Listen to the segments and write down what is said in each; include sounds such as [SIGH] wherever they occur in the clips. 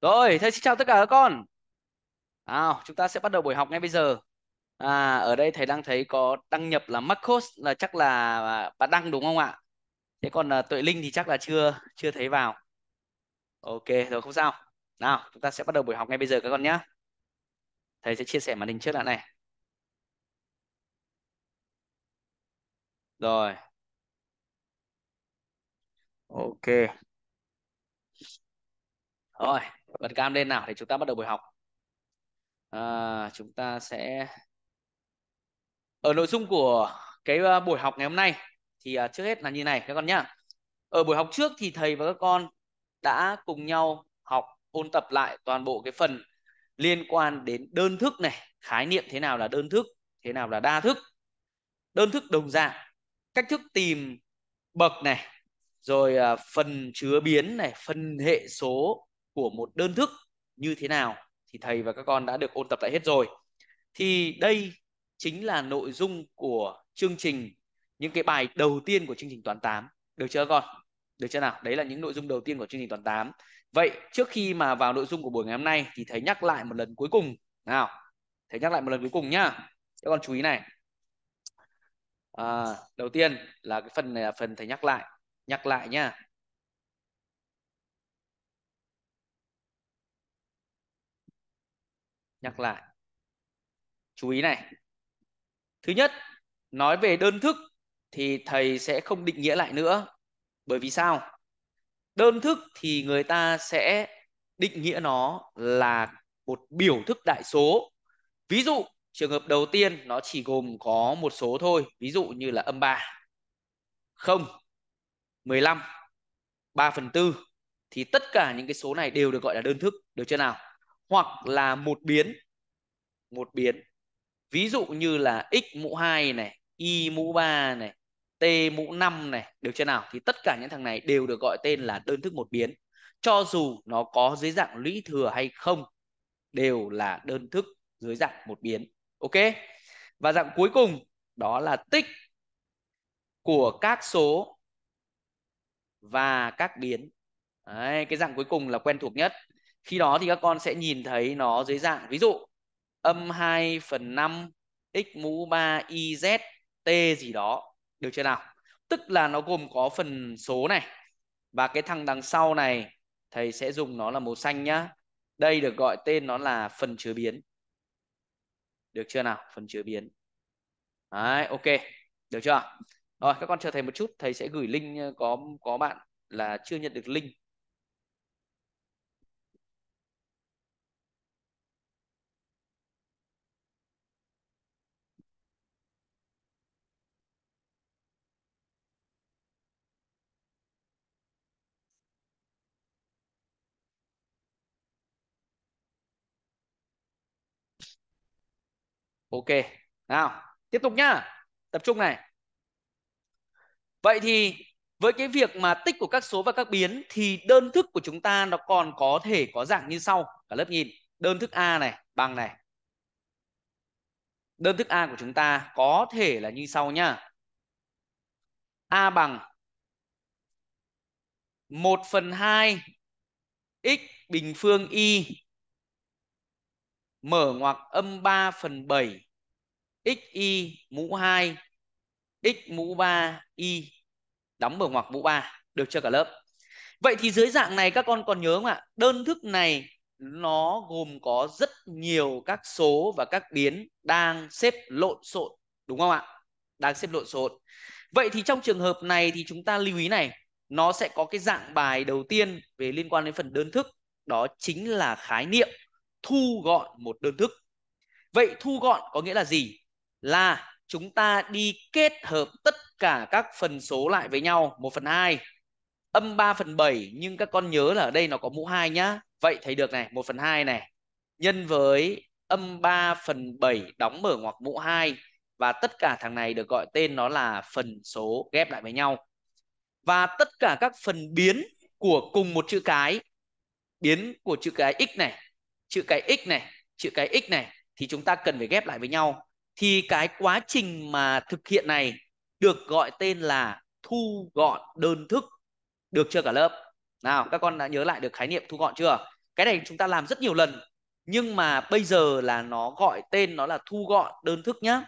Rồi, thầy xin chào tất cả các con. Nào, chúng ta sẽ bắt đầu buổi học ngay bây giờ. À, ở đây thầy đang thấy có đăng nhập là Marcos là chắc là bạn đăng đúng không ạ? Thế còn là Tuệ Linh thì chắc là chưa chưa thấy vào. Ok, rồi không sao. Nào, chúng ta sẽ bắt đầu buổi học ngay bây giờ các con nhé. Thầy sẽ chia sẻ màn hình trước là này. Rồi. Ok. Rồi, bật cam lên nào thì chúng ta bắt đầu buổi học à, chúng ta sẽ ở nội dung của cái ờ, buổi học ngày hôm nay thì ờ, trước hết là như này các con nhá ở buổi học trước thì thầy và các con đã cùng nhau học ôn tập lại toàn bộ cái phần liên quan đến đơn thức này khái niệm thế nào là đơn thức thế nào là đa thức đơn thức đồng dạng cách thức tìm bậc này rồi ờ, phần chứa biến này phần hệ số của một đơn thức như thế nào thì thầy và các con đã được ôn tập lại hết rồi thì đây chính là nội dung của chương trình những cái bài đầu tiên của chương trình toán 8 được chưa con được chưa nào đấy là những nội dung đầu tiên của chương trình toán 8 vậy trước khi mà vào nội dung của buổi ngày hôm nay thì thầy nhắc lại một lần cuối cùng nào thầy nhắc lại một lần cuối cùng nhá các con chú ý này à, đầu tiên là cái phần này là phần thầy nhắc lại nhắc lại nhá nhắc lại chú ý này thứ nhất nói về đơn thức thì thầy sẽ không định nghĩa lại nữa bởi vì sao đơn thức thì người ta sẽ định nghĩa nó là một biểu thức đại số ví dụ trường hợp đầu tiên nó chỉ gồm có một số thôi ví dụ như là âm 3 0 15 3 phần 4 thì tất cả những cái số này đều được gọi là đơn thức được chưa nào hoặc là một biến một biến ví dụ như là x mũ 2 này y mũ 3 này t mũ 5 này được chưa nào thì tất cả những thằng này đều được gọi tên là đơn thức một biến cho dù nó có dưới dạng lũy thừa hay không đều là đơn thức dưới dạng một biến ok và dạng cuối cùng đó là tích của các số và các biến Đấy, cái dạng cuối cùng là quen thuộc nhất khi đó thì các con sẽ nhìn thấy nó dưới dạng ví dụ âm 2 phần 5 x mũ 3 z t gì đó được chưa nào tức là nó gồm có phần số này và cái thằng đằng sau này thầy sẽ dùng nó là màu xanh nhá đây được gọi tên nó là phần chứa biến được chưa nào phần chứa biến đấy ok được chưa rồi các con chờ thầy một chút thầy sẽ gửi link có có bạn là chưa nhận được link ok nào tiếp tục nhá tập trung này vậy thì với cái việc mà tích của các số và các biến thì đơn thức của chúng ta nó còn có thể có dạng như sau cả lớp nhìn đơn thức a này bằng này đơn thức a của chúng ta có thể là như sau nhá a bằng 1 phần 2 x bình phương y mở ngoặc âm 3 phần 7 y mũ 2 x mũ 3 y đóng mở ngoặc mũ 3 được chưa cả lớp vậy thì dưới dạng này các con còn nhớ không ạ đơn thức này nó gồm có rất nhiều các số và các biến đang xếp lộn xộn đúng không ạ đang xếp lộn xộn vậy thì trong trường hợp này thì chúng ta lưu ý này nó sẽ có cái dạng bài đầu tiên về liên quan đến phần đơn thức đó chính là khái niệm thu gọn một đơn thức. Vậy thu gọn có nghĩa là gì? Là chúng ta đi kết hợp tất cả các phần số lại với nhau 1 phần 2 âm 3 phần 7 nhưng các con nhớ là ở đây nó có mũ 2 nhá. Vậy thấy được này, 1 phần 2 này nhân với âm 3 phần 7 đóng mở ngoặc mũ 2 và tất cả thằng này được gọi tên nó là phần số ghép lại với nhau. Và tất cả các phần biến của cùng một chữ cái biến của chữ cái x này chữ cái x này chữ cái x này thì chúng ta cần phải ghép lại với nhau thì cái quá trình mà thực hiện này được gọi tên là thu gọn đơn thức được chưa cả lớp nào các con đã nhớ lại được khái niệm thu gọn chưa cái này chúng ta làm rất nhiều lần nhưng mà bây giờ là nó gọi tên nó là thu gọn đơn thức nhá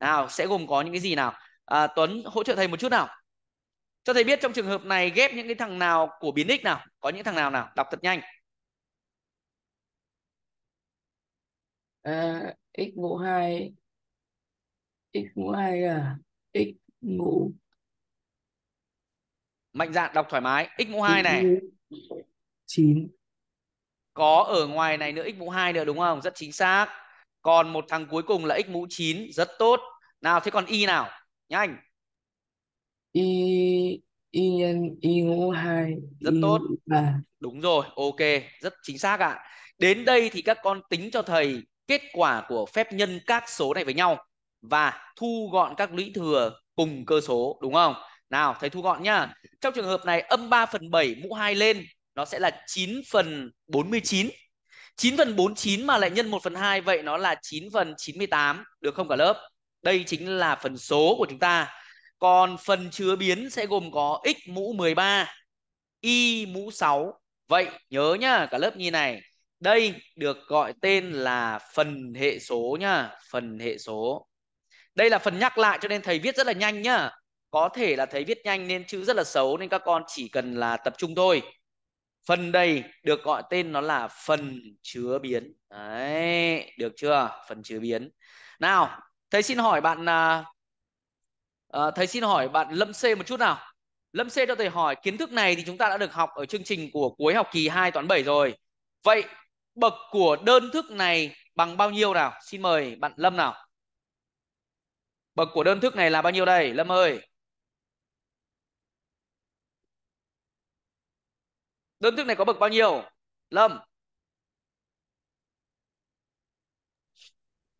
nào sẽ gồm có những cái gì nào à, Tuấn hỗ trợ thầy một chút nào cho thầy biết trong trường hợp này ghép những cái thằng nào của biến x nào có những thằng nào nào đọc thật nhanh à, x mũ 2 x mũ 2 là x mũ mạnh dạn đọc thoải mái x mũ 2 này 9 có ở ngoài này nữa x mũ 2 nữa đúng không rất chính xác còn một thằng cuối cùng là x mũ 9 rất tốt nào thế còn y nào nhanh y y nhân y mũ 2 rất y tốt 3. đúng rồi ok rất chính xác ạ à. đến đây thì các con tính cho thầy kết quả của phép nhân các số này với nhau và thu gọn các lũy thừa cùng cơ số đúng không? Nào thầy thu gọn nhá. Trong trường hợp này âm 3 phần 7 mũ 2 lên nó sẽ là 9 phần 49. 9 phần 49 mà lại nhân 1 phần 2 vậy nó là 9 phần 98 được không cả lớp? Đây chính là phần số của chúng ta. Còn phần chứa biến sẽ gồm có x mũ 13, y mũ 6. Vậy nhớ nhá cả lớp như này đây được gọi tên là phần hệ số nhá phần hệ số đây là phần nhắc lại cho nên thầy viết rất là nhanh nhá có thể là thầy viết nhanh nên chữ rất là xấu nên các con chỉ cần là tập trung thôi phần đây được gọi tên nó là phần chứa biến đấy được chưa phần chứa biến nào thầy xin hỏi bạn à, à thầy xin hỏi bạn lâm c một chút nào lâm c cho thầy hỏi kiến thức này thì chúng ta đã được học ở chương trình của cuối học kỳ 2 toán 7 rồi vậy bậc của đơn thức này bằng bao nhiêu nào? Xin mời bạn Lâm nào. Bậc của đơn thức này là bao nhiêu đây? Lâm ơi. Đơn thức này có bậc bao nhiêu? Lâm.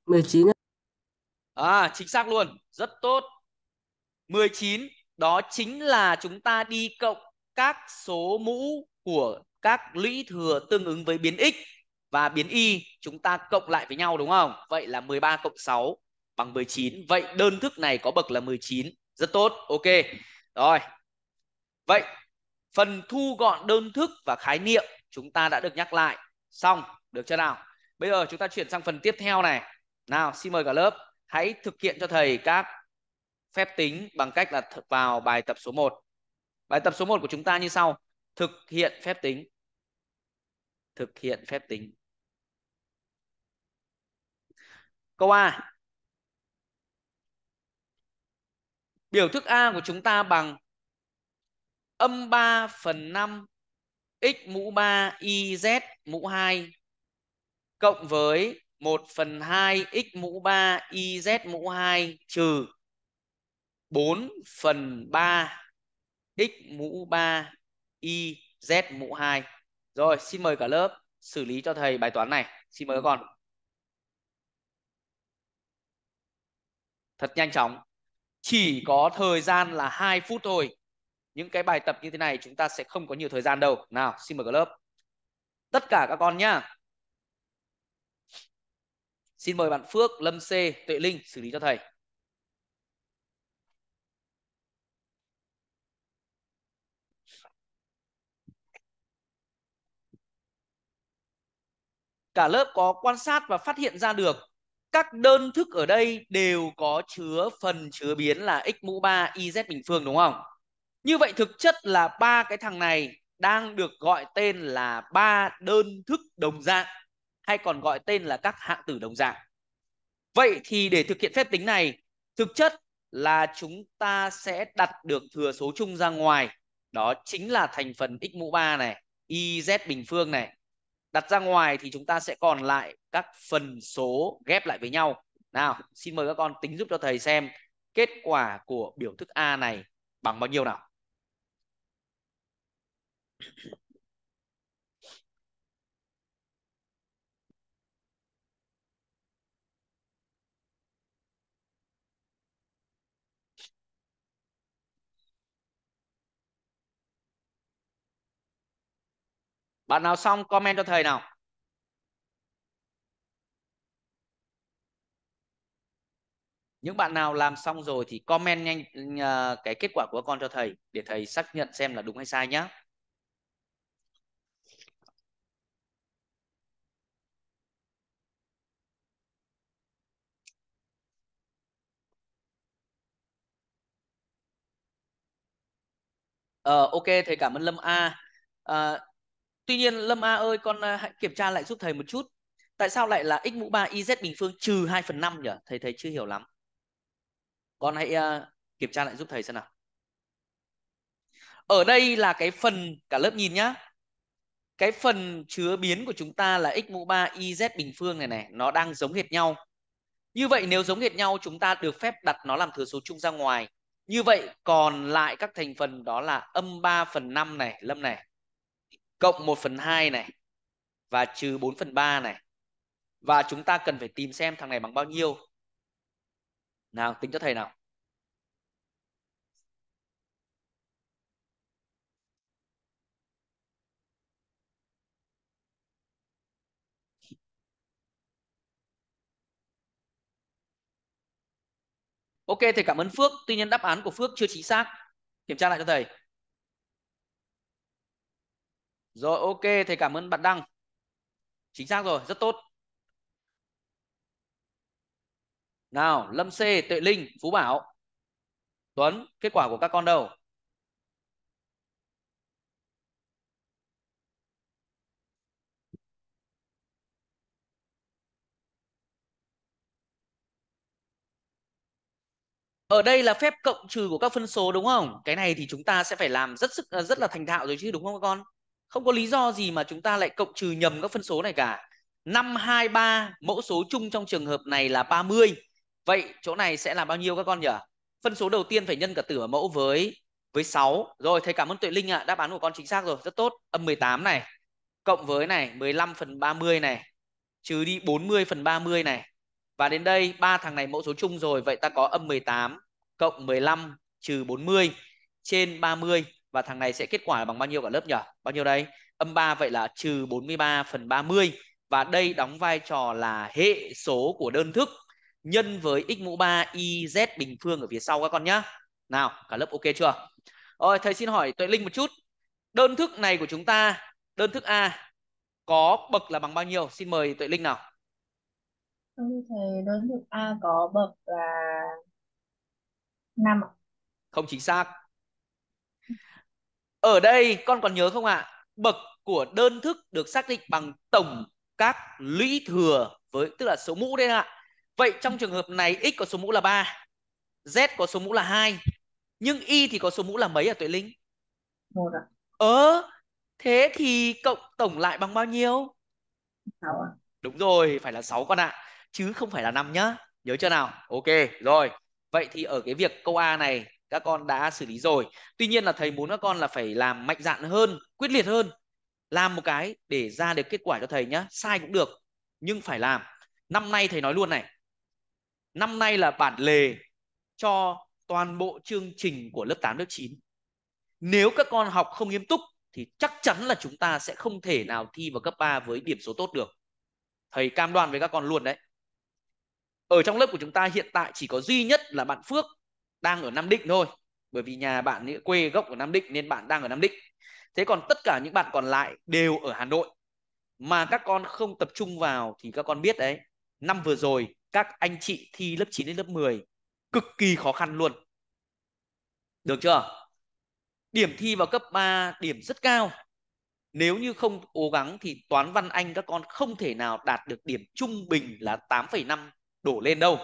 19. À, chính xác luôn. Rất tốt. 19 đó chính là chúng ta đi cộng các số mũ của các lũy thừa tương ứng với biến x và biến y chúng ta cộng lại với nhau đúng không? Vậy là 13 cộng 6 bằng 19. Vậy đơn thức này có bậc là 19. Rất tốt. Ok. Rồi. Vậy phần thu gọn đơn thức và khái niệm chúng ta đã được nhắc lại. Xong. Được chưa nào? Bây giờ chúng ta chuyển sang phần tiếp theo này. Nào xin mời cả lớp. Hãy thực hiện cho thầy các phép tính bằng cách là vào bài tập số 1. Bài tập số 1 của chúng ta như sau. Thực hiện phép tính thực hiện phép tính câu a biểu thức a của chúng ta bằng âm 3 phần 5 x mũ 3 z mũ 2 cộng với 1 phần 2 x mũ 3 z mũ 2 trừ 4 phần 3 x mũ 3 y z mũ 2 rồi, xin mời cả lớp xử lý cho thầy bài toán này. Xin mời các con. Thật nhanh chóng. Chỉ có thời gian là 2 phút thôi. Những cái bài tập như thế này chúng ta sẽ không có nhiều thời gian đâu. Nào, xin mời cả lớp. Tất cả các con nhá. Xin mời bạn Phước, Lâm C, Tuệ Linh xử lý cho thầy. cả lớp có quan sát và phát hiện ra được các đơn thức ở đây đều có chứa phần chứa biến là x mũ 3 iz bình phương đúng không? Như vậy thực chất là ba cái thằng này đang được gọi tên là ba đơn thức đồng dạng hay còn gọi tên là các hạng tử đồng dạng. Vậy thì để thực hiện phép tính này, thực chất là chúng ta sẽ đặt được thừa số chung ra ngoài. Đó chính là thành phần x mũ 3 này, iz bình phương này đặt ra ngoài thì chúng ta sẽ còn lại các phần số ghép lại với nhau nào xin mời các con tính giúp cho thầy xem kết quả của biểu thức a này bằng bao nhiêu nào bạn nào xong comment cho thầy nào những bạn nào làm xong rồi thì comment nhanh uh, cái kết quả của con cho thầy để thầy xác nhận xem là đúng hay sai nhé Ờ, ok thầy cảm ơn Lâm A à, Tuy nhiên Lâm A ơi con hãy kiểm tra lại giúp thầy một chút. Tại sao lại là x mũ 3 z bình phương trừ 2 phần 5 nhỉ? Thầy thấy chưa hiểu lắm. Con hãy uh, kiểm tra lại giúp thầy xem nào. Ở đây là cái phần cả lớp nhìn nhá. Cái phần chứa biến của chúng ta là x mũ 3 z bình phương này này. Nó đang giống hệt nhau. Như vậy nếu giống hệt nhau chúng ta được phép đặt nó làm thừa số chung ra ngoài. Như vậy còn lại các thành phần đó là âm 3 phần 5 này, lâm này, cộng 1 phần 2 này và trừ 4 phần 3 này. Và chúng ta cần phải tìm xem thằng này bằng bao nhiêu. Nào, tính cho thầy nào. Ok, thầy cảm ơn Phước. Tuy nhiên đáp án của Phước chưa chính xác. Kiểm tra lại cho thầy. Rồi ok, thầy cảm ơn bạn Đăng. Chính xác rồi, rất tốt. Nào, Lâm C, Tuệ Linh, Phú Bảo. Tuấn, kết quả của các con đâu? Ở đây là phép cộng trừ của các phân số đúng không? Cái này thì chúng ta sẽ phải làm rất rất là thành thạo rồi chứ đúng không các con? không có lý do gì mà chúng ta lại cộng trừ nhầm các phân số này cả 523 mẫu số chung trong trường hợp này là 30 vậy chỗ này sẽ là bao nhiêu các con nhỉ phân số đầu tiên phải nhân cả tử và mẫu với với 6 rồi thầy cảm ơn Tuệ Linh ạ à. đáp án của con chính xác rồi rất tốt âm 18 này cộng với này 15 phần 30 này trừ đi 40 phần 30 này và đến đây ba thằng này mẫu số chung rồi vậy ta có âm 18 cộng 15 trừ 40 trên 30 và thằng này sẽ kết quả là bằng bao nhiêu cả lớp nhỉ? Bao nhiêu đây? Âm 3 vậy là trừ 43 phần 30 và đây đóng vai trò là hệ số của đơn thức nhân với x mũ 3 z bình phương ở phía sau các con nhá. Nào, cả lớp ok chưa? Rồi, thầy xin hỏi Tuệ Linh một chút. Đơn thức này của chúng ta, đơn thức A có bậc là bằng bao nhiêu? Xin mời Tuệ Linh nào. Thầy đơn thức A có bậc là 5 ạ. Không chính xác ở đây con còn nhớ không ạ à? bậc của đơn thức được xác định bằng tổng các lũy thừa với tức là số mũ đấy ạ vậy trong trường hợp này x có số mũ là 3 z có số mũ là 2 nhưng y thì có số mũ là mấy ở tuệ linh một ạ ờ thế thì cộng tổng lại bằng bao nhiêu 6 ạ. Đúng rồi, phải là 6 con ạ, chứ không phải là 5 nhá. Nhớ chưa nào? Ok, rồi. Vậy thì ở cái việc câu A này các con đã xử lý rồi tuy nhiên là thầy muốn các con là phải làm mạnh dạn hơn quyết liệt hơn làm một cái để ra được kết quả cho thầy nhá sai cũng được nhưng phải làm năm nay thầy nói luôn này năm nay là bản lề cho toàn bộ chương trình của lớp 8, lớp 9. Nếu các con học không nghiêm túc thì chắc chắn là chúng ta sẽ không thể nào thi vào cấp 3 với điểm số tốt được. Thầy cam đoan với các con luôn đấy. Ở trong lớp của chúng ta hiện tại chỉ có duy nhất là bạn Phước đang ở Nam Định thôi bởi vì nhà bạn ấy quê gốc ở Nam Định nên bạn đang ở Nam Định thế còn tất cả những bạn còn lại đều ở Hà Nội mà các con không tập trung vào thì các con biết đấy năm vừa rồi các anh chị thi lớp 9 đến lớp 10 cực kỳ khó khăn luôn được chưa điểm thi vào cấp 3 điểm rất cao nếu như không cố gắng thì toán văn anh các con không thể nào đạt được điểm trung bình là 8,5 đổ lên đâu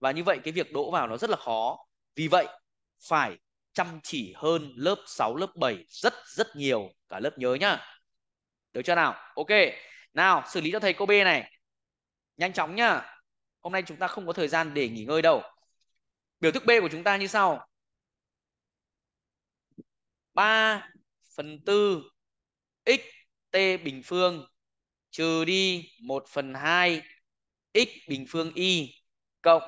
và như vậy cái việc đỗ vào nó rất là khó vì vậy phải chăm chỉ hơn lớp 6, lớp 7 rất rất nhiều cả lớp nhớ nhá. Được chưa nào? Ok. Nào, xử lý cho thầy cô B này. Nhanh chóng nhá. Hôm nay chúng ta không có thời gian để nghỉ ngơi đâu. Biểu thức B của chúng ta như sau. 3 phần 4 x t bình phương trừ đi 1 phần 2 x bình phương y cộng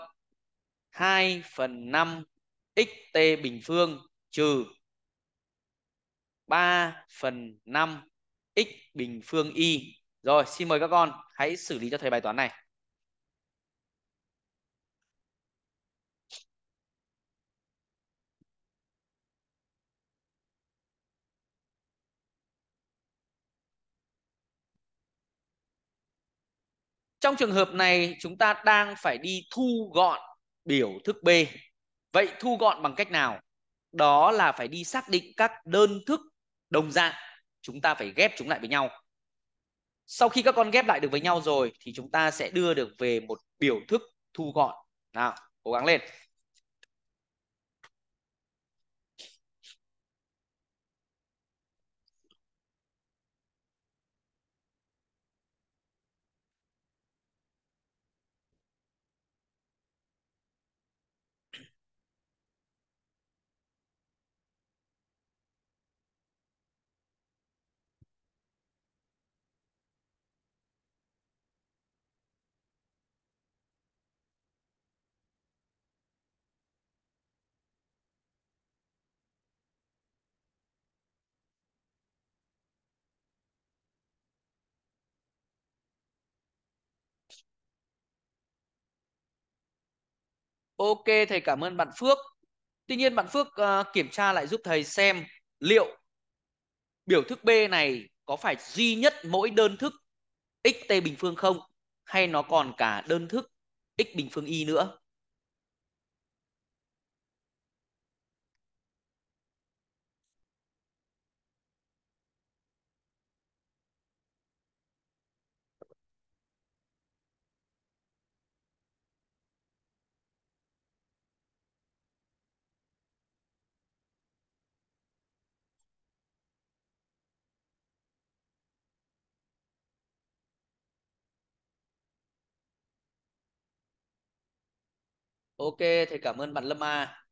2 phần 5 xt bình phương trừ 3 phần 5 x bình phương y. Rồi, xin mời các con hãy xử lý cho thầy bài toán này. Trong trường hợp này chúng ta đang phải đi thu gọn biểu thức B vậy thu gọn bằng cách nào đó là phải đi xác định các đơn thức đồng dạng chúng ta phải ghép chúng lại với nhau sau khi các con ghép lại được với nhau rồi thì chúng ta sẽ đưa được về một biểu thức thu gọn nào cố gắng lên Ok, thầy cảm ơn bạn Phước. Tuy nhiên bạn Phước uh, kiểm tra lại giúp thầy xem liệu biểu thức B này có phải duy nhất mỗi đơn thức xt bình phương không hay nó còn cả đơn thức x bình phương y nữa. ok thầy cảm ơn bạn lâm a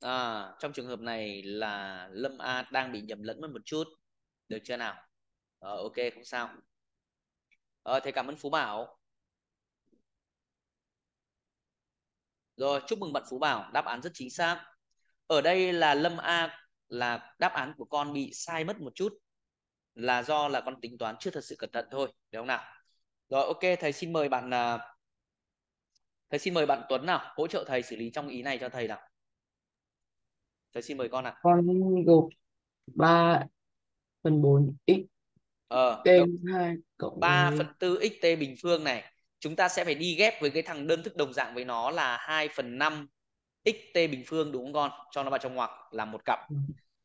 à, trong trường hợp này là lâm a đang bị nhầm lẫn mất một chút được chưa nào à, ok không sao à, ờ, thầy cảm ơn phú bảo Rồi, chúc mừng bạn Phú Bảo, đáp án rất chính xác. Ở đây là Lâm A là đáp án của con bị sai mất một chút là do là con tính toán chưa thật sự cẩn thận thôi được không nào rồi ok thầy xin mời bạn à, thầy xin mời bạn Tuấn nào hỗ trợ thầy xử lý trong ý này cho thầy nào thầy xin mời con nào con gộp 3 phần 4 x ờ, thêm 2 cộng 3 phần 4 xt bình phương này chúng ta sẽ phải đi ghép với cái thằng đơn thức đồng dạng với nó là 2 phần 5 xt bình phương đúng không con cho nó vào trong ngoặc là một cặp ừ.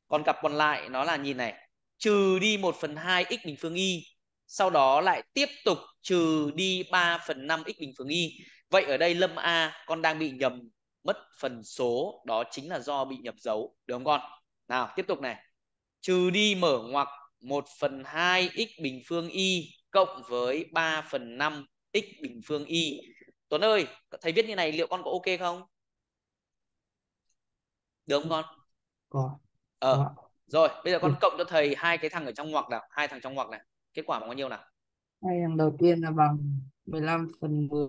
còn cặp còn lại nó là nhìn này trừ đi 1 phần 2 x bình phương y sau đó lại tiếp tục trừ đi 3 phần 5 x bình phương y. Vậy ở đây lâm A con đang bị nhầm mất phần số đó chính là do bị nhập dấu đúng không con? Nào tiếp tục này. Trừ đi mở ngoặc 1 phần 2 x bình phương y cộng với 3 phần 5 x bình phương y. Tuấn ơi, thầy viết như này liệu con có ok không? Được không con? Có. Ờ rồi bây giờ con ừ. cộng cho thầy hai cái thằng ở trong ngoặc nào hai thằng trong ngoặc này kết quả bằng bao nhiêu nào hai thằng đầu tiên là bằng 15 phần 10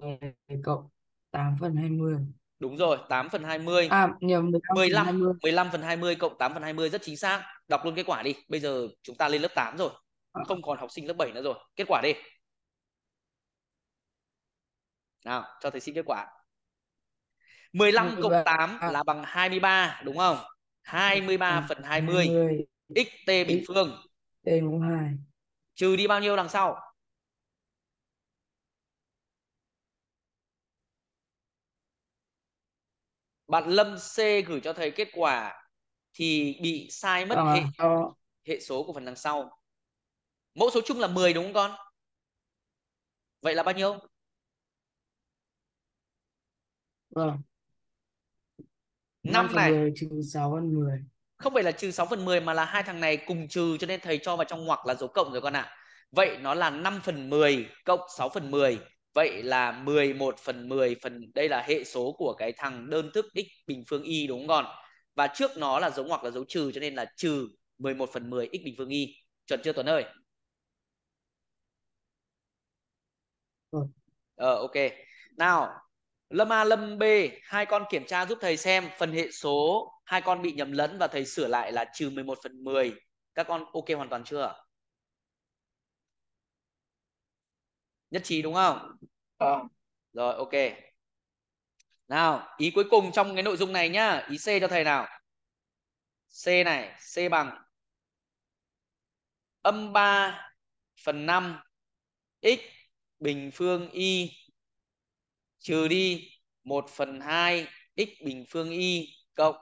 cộng 8 phần 20 đúng rồi 8 phần 20 à, nhiều 15, 15 phần 20. 15 phần 20 cộng 8 phần 20 rất chính xác đọc luôn kết quả đi bây giờ chúng ta lên lớp 8 rồi à. không còn học sinh lớp 7 nữa rồi kết quả đi nào cho thầy xin kết quả 15 cộng 8 à. là bằng 23 đúng không 23 phần 20, 20. xt bình phương t mũ 2 trừ đi bao nhiêu đằng sau bạn Lâm C gửi cho thầy kết quả thì bị sai mất à, hệ à. hệ số của phần đằng sau. Mẫu số chung là 10 đúng không con? Vậy là bao nhiêu? Vâng. 5 này 10 trừ 6 phần 10. Không phải là trừ 6 phần 10 mà là hai thằng này cùng trừ cho nên thầy cho vào trong ngoặc là dấu cộng rồi con ạ. À. Vậy nó là 5 phần 10 cộng 6 phần 10. Vậy là 11 phần 10 phần đây là hệ số của cái thằng đơn thức x bình phương y đúng không con? Và trước nó là dấu ngoặc là dấu trừ cho nên là trừ 11 phần 10 x bình phương y. Chuẩn chưa Tuấn ơi? Ừ. Ờ ok. Nào, Lâm A, Lâm B, hai con kiểm tra giúp thầy xem phần hệ số hai con bị nhầm lẫn và thầy sửa lại là trừ 11 phần 10. Các con ok hoàn toàn chưa? Nhất trí đúng không? À. Rồi ok. Nào, ý cuối cùng trong cái nội dung này nhá, ý C cho thầy nào. C này, C bằng âm 3 phần 5 x bình phương y trừ đi 1 phần 2 x bình phương y cộng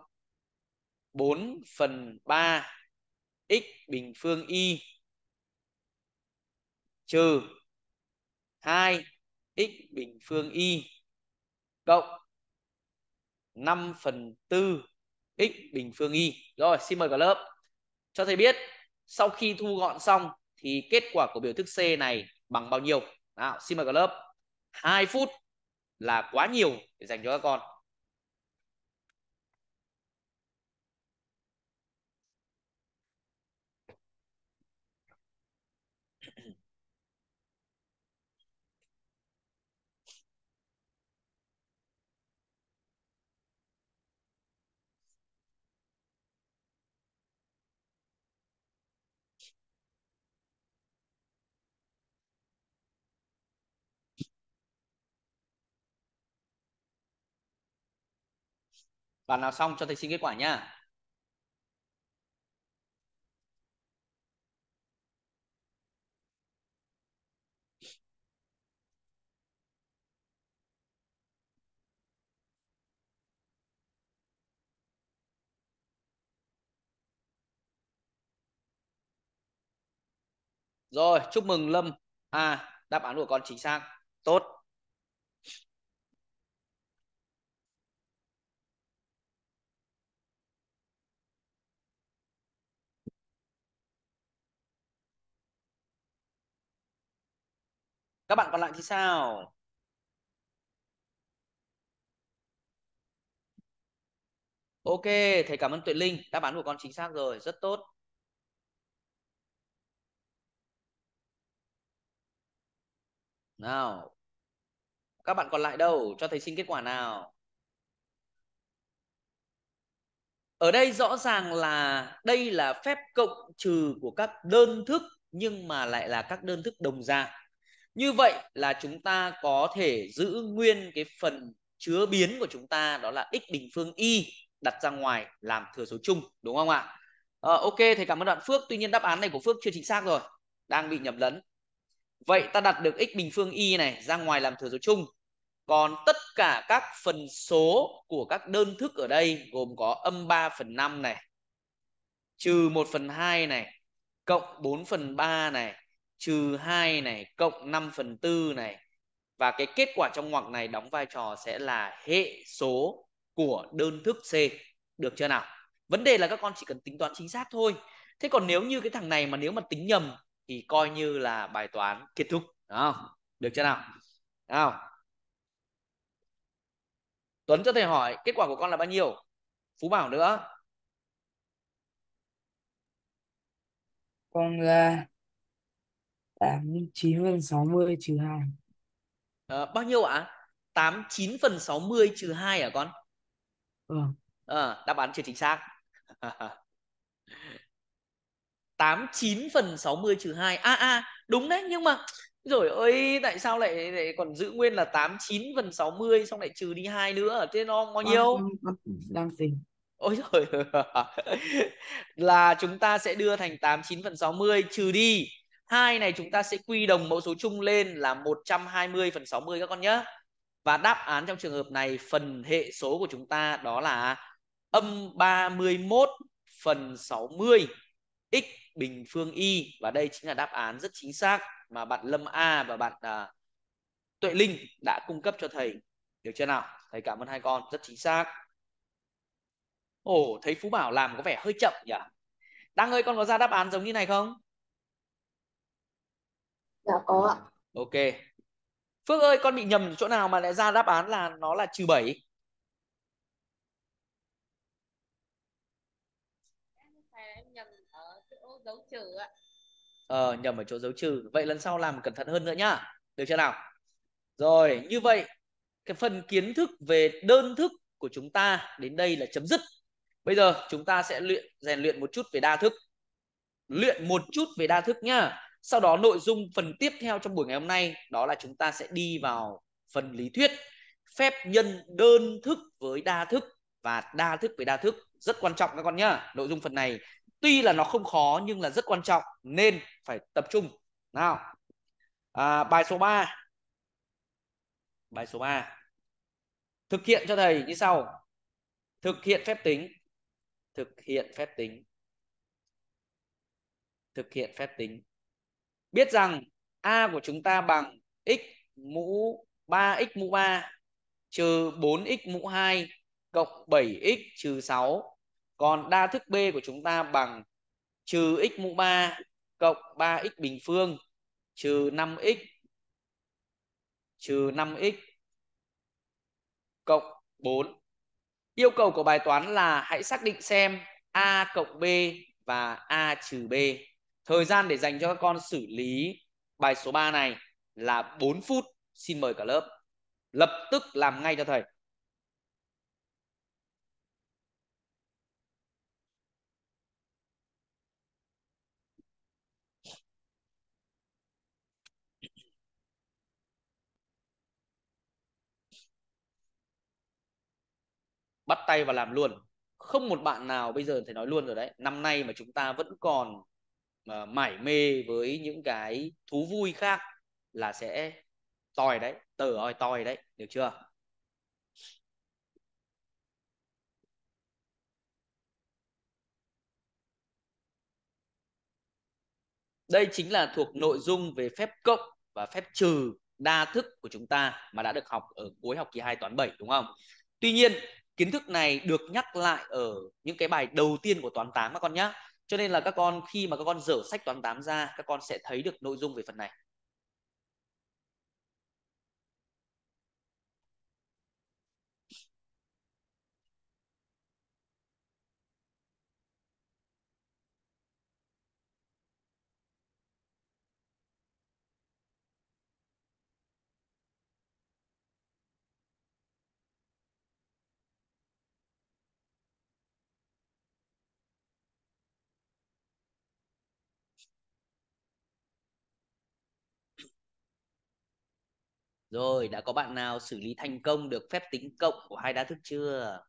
4 phần 3 x bình phương y trừ 2 x bình phương y cộng 5 phần 4 x bình phương y. Rồi, xin mời cả lớp. Cho thầy biết sau khi thu gọn xong thì kết quả của biểu thức C này bằng bao nhiêu? Nào, xin mời cả lớp. 2 phút là quá nhiều để dành cho các con bạn nào xong cho thầy xin kết quả nha Rồi, chúc mừng Lâm. À, đáp án của con chính xác. Tốt. các bạn còn lại thì sao ok thầy cảm ơn tuệ linh đáp án của con chính xác rồi rất tốt nào các bạn còn lại đâu cho thầy xin kết quả nào ở đây rõ ràng là đây là phép cộng trừ của các đơn thức nhưng mà lại là các đơn thức đồng dạng như vậy là chúng ta có thể giữ nguyên cái phần chứa biến của chúng ta đó là x bình phương y đặt ra ngoài làm thừa số chung đúng không ạ à, ok thầy cảm ơn đoạn phước tuy nhiên đáp án này của phước chưa chính xác rồi đang bị nhầm lẫn vậy ta đặt được x bình phương y này ra ngoài làm thừa số chung còn tất cả các phần số của các đơn thức ở đây gồm có âm 3 phần 5 này, trừ 1 phần 2 này, cộng 4 phần 3 này, trừ 2 này cộng 5 phần 4 này và cái kết quả trong ngoặc này đóng vai trò sẽ là hệ số của đơn thức C được chưa nào vấn đề là các con chỉ cần tính toán chính xác thôi thế còn nếu như cái thằng này mà nếu mà tính nhầm thì coi như là bài toán kết thúc Đó. được chưa nào nào Tuấn cho thầy hỏi kết quả của con là bao nhiêu Phú Bảo nữa con là tám chín phần sáu mươi trừ hai à, bao nhiêu ạ à? tám chín phần sáu mươi trừ hai hả con ừ. à, đáp án chưa chính xác [LAUGHS] tám chín phần sáu mươi trừ hai a à, a à, đúng đấy nhưng mà rồi ơi tại sao lại, lại còn giữ nguyên là 89 phần 60 xong lại trừ đi hai nữa thế nó bao nhiêu đang tính ôi trời [LAUGHS] là chúng ta sẽ đưa thành 89 phần 60 trừ đi 2 này chúng ta sẽ quy đồng mẫu số chung lên là 120 phần 60 các con nhé. Và đáp án trong trường hợp này phần hệ số của chúng ta đó là âm 31 phần 60 x bình phương y và đây chính là đáp án rất chính xác mà bạn Lâm A và bạn à, Tuệ Linh đã cung cấp cho thầy. Được chưa nào? Thầy cảm ơn hai con rất chính xác. Ồ, thấy Phú Bảo làm có vẻ hơi chậm nhỉ? Đang ơi con có ra đáp án giống như này không? Dạ có ạ. Ok. Phước ơi, con bị nhầm chỗ nào mà lại ra đáp án là nó là trừ 7? nhầm ở chỗ dấu trừ ạ. Ờ, nhầm ở chỗ dấu trừ. Vậy lần sau làm cẩn thận hơn nữa nhá. Được chưa nào? Rồi, như vậy cái phần kiến thức về đơn thức của chúng ta đến đây là chấm dứt. Bây giờ chúng ta sẽ luyện rèn luyện một chút về đa thức. Luyện một chút về đa thức nhá sau đó nội dung phần tiếp theo trong buổi ngày hôm nay đó là chúng ta sẽ đi vào phần lý thuyết phép nhân đơn thức với đa thức và đa thức với đa thức rất quan trọng các con nhá nội dung phần này tuy là nó không khó nhưng là rất quan trọng nên phải tập trung nào à, bài số 3 bài số 3 thực hiện cho thầy như sau thực hiện phép tính thực hiện phép tính thực hiện phép tính biết rằng a của chúng ta bằng x mũ 3x mũ 3 trừ 4x mũ 2 cộng 7x trừ 6. Còn đa thức b của chúng ta bằng trừ x mũ 3 cộng 3x bình phương trừ 5x trừ 5x cộng 4. Yêu cầu của bài toán là hãy xác định xem a cộng b và a trừ b Thời gian để dành cho các con xử lý bài số 3 này là 4 phút. Xin mời cả lớp lập tức làm ngay cho thầy. bắt tay và làm luôn không một bạn nào bây giờ thầy nói luôn rồi đấy năm nay mà chúng ta vẫn còn mải mê với những cái thú vui khác là sẽ tòi đấy tờ oi tòi đấy được chưa đây chính là thuộc nội dung về phép cộng và phép trừ đa thức của chúng ta mà đã được học ở cuối học kỳ 2 toán 7 đúng không? Tuy nhiên, kiến thức này được nhắc lại ở những cái bài đầu tiên của toán 8 các con nhé cho nên là các con khi mà các con dở sách toán 8 ra các con sẽ thấy được nội dung về phần này Rồi, đã có bạn nào xử lý thành công được phép tính cộng của hai đa thức chưa?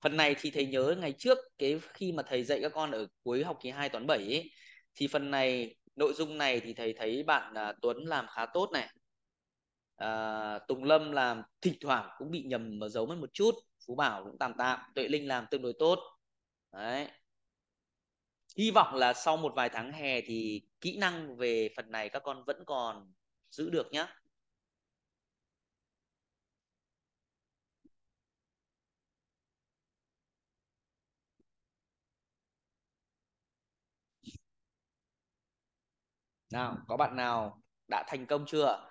Phần này thì thầy nhớ ngày trước cái khi mà thầy dạy các con ở cuối học kỳ 2 toán 7 ấy, thì phần này nội dung này thì thầy thấy bạn à, Tuấn làm khá tốt này. À, Tùng Lâm làm thỉnh thoảng cũng bị nhầm mà giấu mất một chút, Phú Bảo cũng tạm tạm, Tuệ Linh làm tương đối tốt. Đấy, hy vọng là sau một vài tháng hè thì kỹ năng về phần này các con vẫn còn giữ được nhé nào có bạn nào đã thành công chưa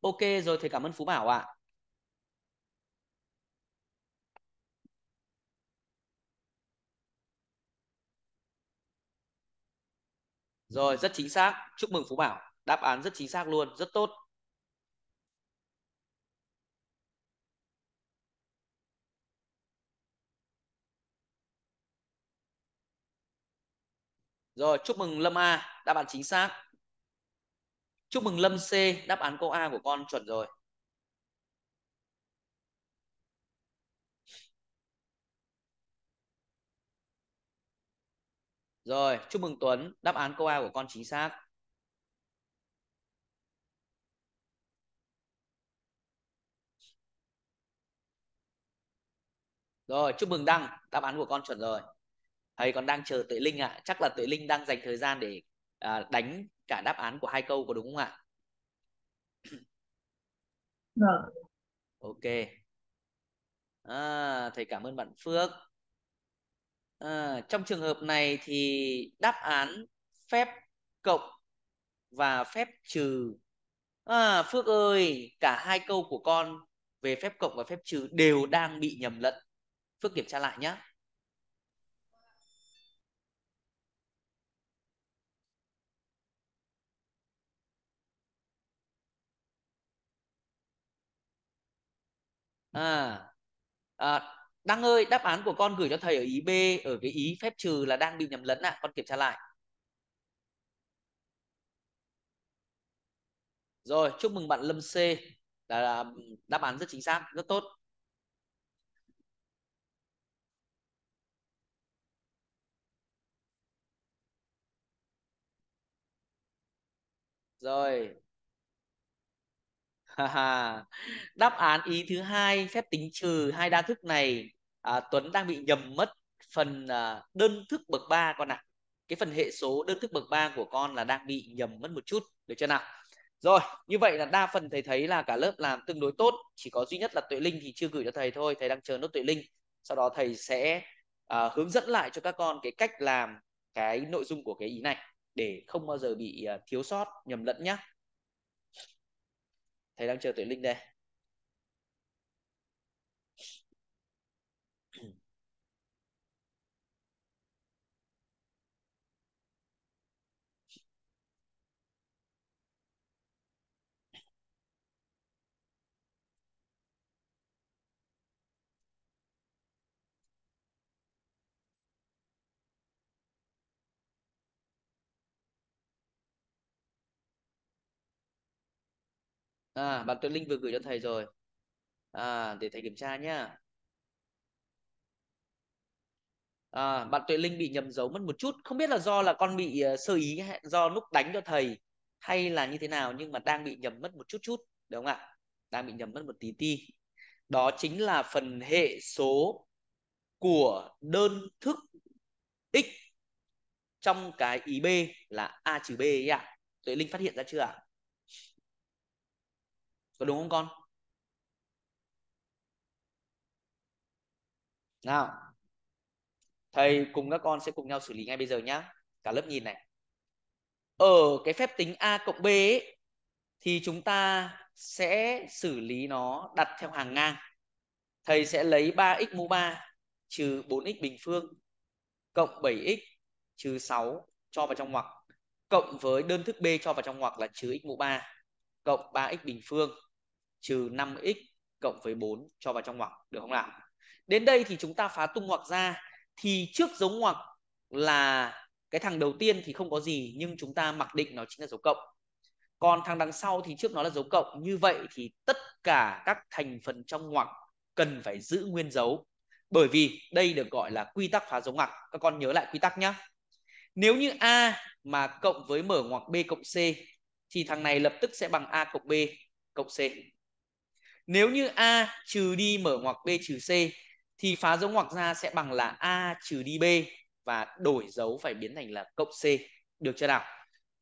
ok rồi thì cảm ơn phú bảo ạ Rồi, rất chính xác. Chúc mừng Phú Bảo đáp án rất chính xác luôn rất tốt Rồi, chúc mừng Lâm A, đáp án chính xác. Chúc mừng Lâm C, đáp án câu A của con chuẩn rồi. Rồi, chúc mừng Tuấn, đáp án câu A của con chính xác. rồi chúc mừng đăng đáp án của con chuẩn rồi thầy còn đang chờ tuệ linh ạ à. chắc là tuệ linh đang dành thời gian để à, đánh cả đáp án của hai câu có đúng không ạ được vâng. ok à, thầy cảm ơn bạn phước à, trong trường hợp này thì đáp án phép cộng và phép trừ à, phước ơi cả hai câu của con về phép cộng và phép trừ đều đang bị nhầm lẫn Phước kiểm tra lại nhé. À, à, Đăng ơi, đáp án của con gửi cho thầy ở ý B ở cái ý phép trừ là đang bị nhầm lẫn ạ, à. con kiểm tra lại. Rồi, chúc mừng bạn Lâm C. đáp án rất chính xác, rất tốt. rồi [LAUGHS] đáp án ý thứ hai phép tính trừ hai đa thức này à, Tuấn đang bị nhầm mất phần à, đơn thức bậc 3 con ạ à. cái phần hệ số đơn thức bậc 3 của con là đang bị nhầm mất một chút được chưa nào rồi như vậy là đa phần thầy thấy là cả lớp làm tương đối tốt chỉ có duy nhất là tuệ linh thì chưa gửi cho thầy thôi thầy đang chờ nốt tuệ linh sau đó thầy sẽ à, hướng dẫn lại cho các con cái cách làm cái nội dung của cái ý này để không bao giờ bị à, thiếu sót nhầm lẫn nhá thầy đang chờ tuyển linh đây à bạn Tuấn Linh vừa gửi cho thầy rồi à để thầy kiểm tra nhá à, bạn Tuệ Linh bị nhầm dấu mất một chút không biết là do là con bị ờ, sơ ý hay do lúc đánh cho thầy hay là như thế nào nhưng mà đang bị nhầm mất một chút chút đúng không ạ đang bị nhầm mất một tí ti đó chính là phần hệ số của đơn thức x trong cái ý b là a trừ b ấy ạ à. Tuệ Linh phát hiện ra chưa ạ có đúng không con nào thầy cùng các con sẽ cùng nhau xử lý ngay bây giờ nhá cả lớp nhìn này ở cái phép tính a cộng b ấy, thì chúng ta sẽ xử lý nó đặt theo hàng ngang thầy sẽ lấy 3x mũ 3 trừ 4x bình phương cộng 7x trừ 6 cho vào trong ngoặc cộng với đơn thức b cho vào trong ngoặc là trừ x mũ 3 cộng 3x bình phương trừ 5x cộng với 4 cho vào trong ngoặc được không nào? Đến đây thì chúng ta phá tung ngoặc ra thì trước dấu ngoặc là cái thằng đầu tiên thì không có gì nhưng chúng ta mặc định nó chính là dấu cộng. Còn thằng đằng sau thì trước nó là dấu cộng. Như vậy thì tất cả các thành phần trong ngoặc cần phải giữ nguyên dấu. Bởi vì đây được gọi là quy tắc phá dấu ngoặc. Các con nhớ lại quy tắc nhé. Nếu như A mà cộng với mở ngoặc B cộng C thì thằng này lập tức sẽ bằng A cộng B cộng C nếu như a trừ đi mở ngoặc b trừ c thì phá dấu ngoặc ra sẽ bằng là a trừ đi b và đổi dấu phải biến thành là cộng c được chưa nào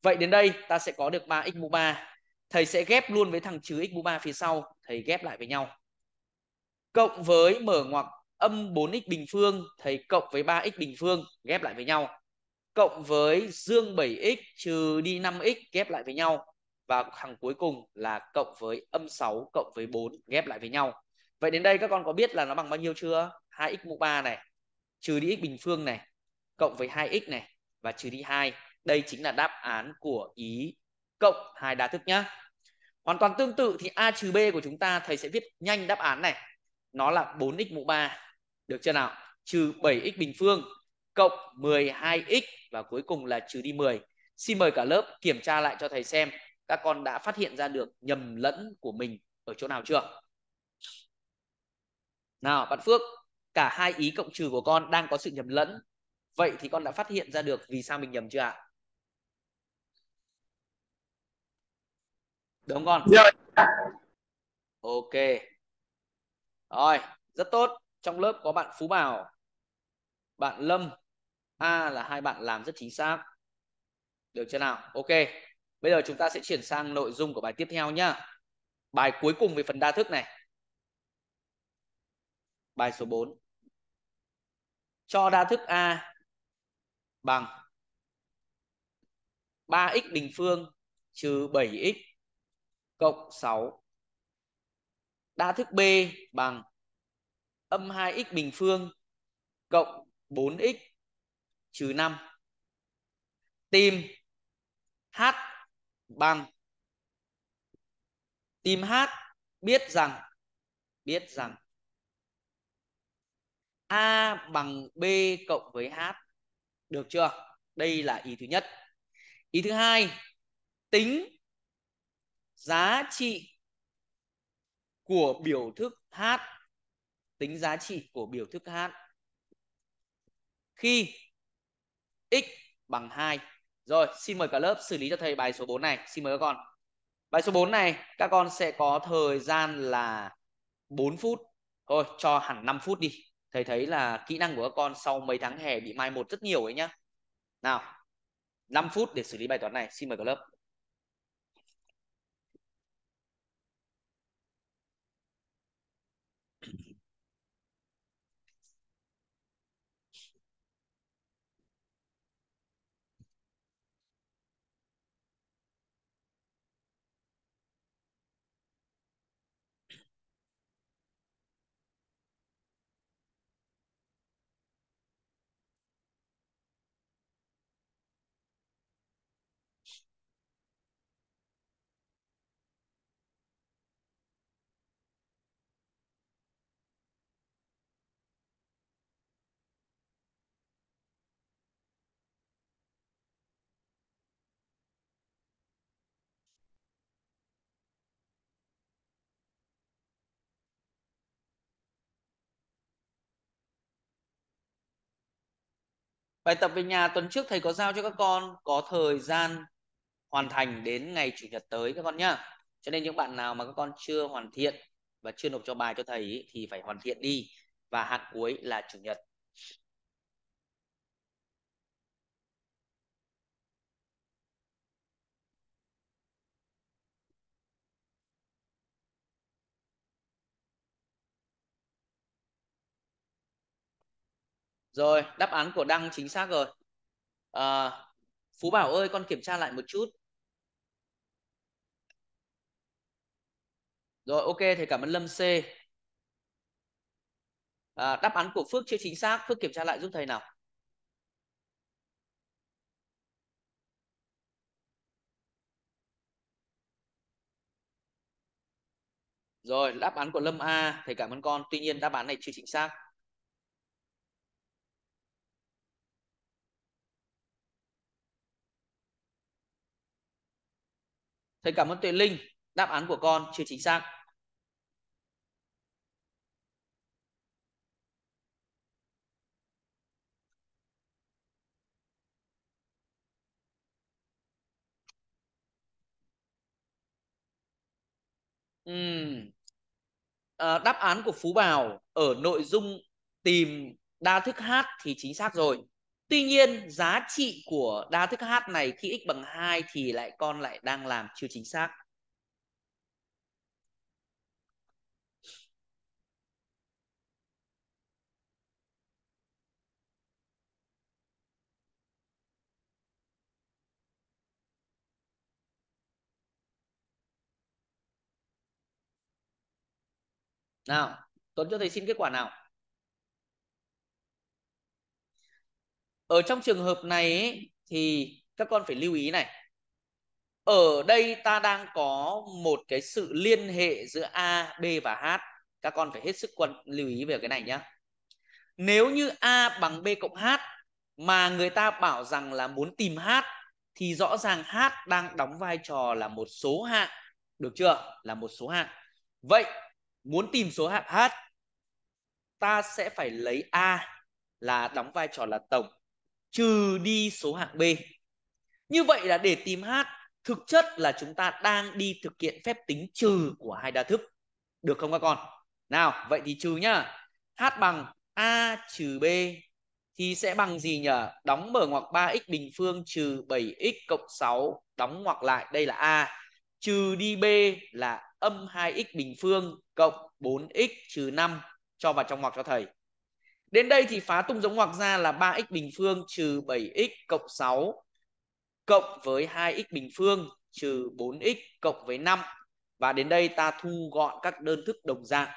vậy đến đây ta sẽ có được 3 x mũ 3 thầy sẽ ghép luôn với thằng trừ x mũ 3 phía sau thầy ghép lại với nhau cộng với mở ngoặc âm 4x bình phương thầy cộng với 3x bình phương ghép lại với nhau cộng với dương 7x trừ đi 5x ghép lại với nhau và hằng cuối cùng là cộng với âm 6 cộng với 4 ghép lại với nhau. Vậy đến đây các con có biết là nó bằng bao nhiêu chưa? 2x mũ 3 này trừ đi x bình phương này cộng với 2x này và trừ đi 2. Đây chính là đáp án của ý cộng hai đa thức nhá. Hoàn toàn tương tự thì a trừ b của chúng ta thầy sẽ viết nhanh đáp án này. Nó là 4x mũ 3. Được chưa nào? Trừ 7x bình phương cộng 12x và cuối cùng là trừ đi 10. Xin mời cả lớp kiểm tra lại cho thầy xem các con đã phát hiện ra được nhầm lẫn của mình ở chỗ nào chưa nào bạn phước cả hai ý cộng trừ của con đang có sự nhầm lẫn vậy thì con đã phát hiện ra được vì sao mình nhầm chưa ạ à? đúng con dạ. ok rồi rất tốt trong lớp có bạn phú bảo bạn lâm a là hai bạn làm rất chính xác được chưa nào ok Bây giờ chúng ta sẽ chuyển sang nội dung của bài tiếp theo nhá. Bài cuối cùng về phần đa thức này. Bài số 4. Cho đa thức A bằng 3x bình phương trừ 7x cộng 6. Đa thức B bằng âm 2x bình phương cộng 4x trừ 5. Tìm h bằng tìm hát biết rằng biết rằng a bằng b cộng với h được chưa đây là ý thứ nhất ý thứ hai tính giá trị của biểu thức h tính giá trị của biểu thức h khi x bằng 2 rồi, xin mời cả lớp xử lý cho thầy bài số 4 này. Xin mời các con. Bài số 4 này, các con sẽ có thời gian là 4 phút. Thôi, cho hẳn 5 phút đi. Thầy thấy là kỹ năng của các con sau mấy tháng hè bị mai một rất nhiều ấy nhá. Nào, 5 phút để xử lý bài toán này. Xin mời cả lớp. Bài tập về nhà tuần trước thầy có giao cho các con có thời gian hoàn thành đến ngày chủ nhật tới các con nhá. Cho nên những bạn nào mà các con chưa hoàn thiện và chưa nộp cho bài cho thầy ý, thì phải hoàn thiện đi và hạn cuối là chủ nhật Rồi, đáp án của Đăng chính xác rồi. À, Phú Bảo ơi, con kiểm tra lại một chút. Rồi, ok, thầy cảm ơn Lâm C. À, đáp án của Phước chưa chính xác. Phước kiểm tra lại giúp thầy nào. Rồi, đáp án của Lâm A, thầy cảm ơn con. Tuy nhiên đáp án này chưa chính xác. Thầy cảm ơn Tuệ Linh, đáp án của con chưa chính xác. Ừ. À, đáp án của Phú Bảo ở nội dung tìm đa thức hát thì chính xác rồi. Tuy nhiên giá trị của đa thức h này khi x bằng 2 thì lại con lại đang làm chưa chính xác. Nào, Tuấn cho thầy xin kết quả nào. ở trong trường hợp này ấy, thì các con phải lưu ý này ở đây ta đang có một cái sự liên hệ giữa a b và h các con phải hết sức quan lưu ý về cái này nhé nếu như a bằng b cộng h mà người ta bảo rằng là muốn tìm h thì rõ ràng h đang đóng vai trò là một số hạng được chưa là một số hạng vậy muốn tìm số hạng h ta sẽ phải lấy a là đóng vai trò là tổng trừ đi số hạng B. Như vậy là để tìm H, thực chất là chúng ta đang đi thực hiện phép tính trừ của hai đa thức. Được không các con? Nào, vậy thì trừ nhá. H bằng A trừ B thì sẽ bằng gì nhỉ? Đóng mở ngoặc 3x bình phương trừ 7x cộng 6, đóng ngoặc lại, đây là A. Trừ đi B là âm 2x bình phương cộng 4x trừ 5 cho vào trong ngoặc cho thầy. Đến đây thì phá tung giống ngoặc ra là 3x bình phương trừ 7x cộng 6 cộng với 2x bình phương trừ 4x cộng với 5. Và đến đây ta thu gọn các đơn thức đồng dạng.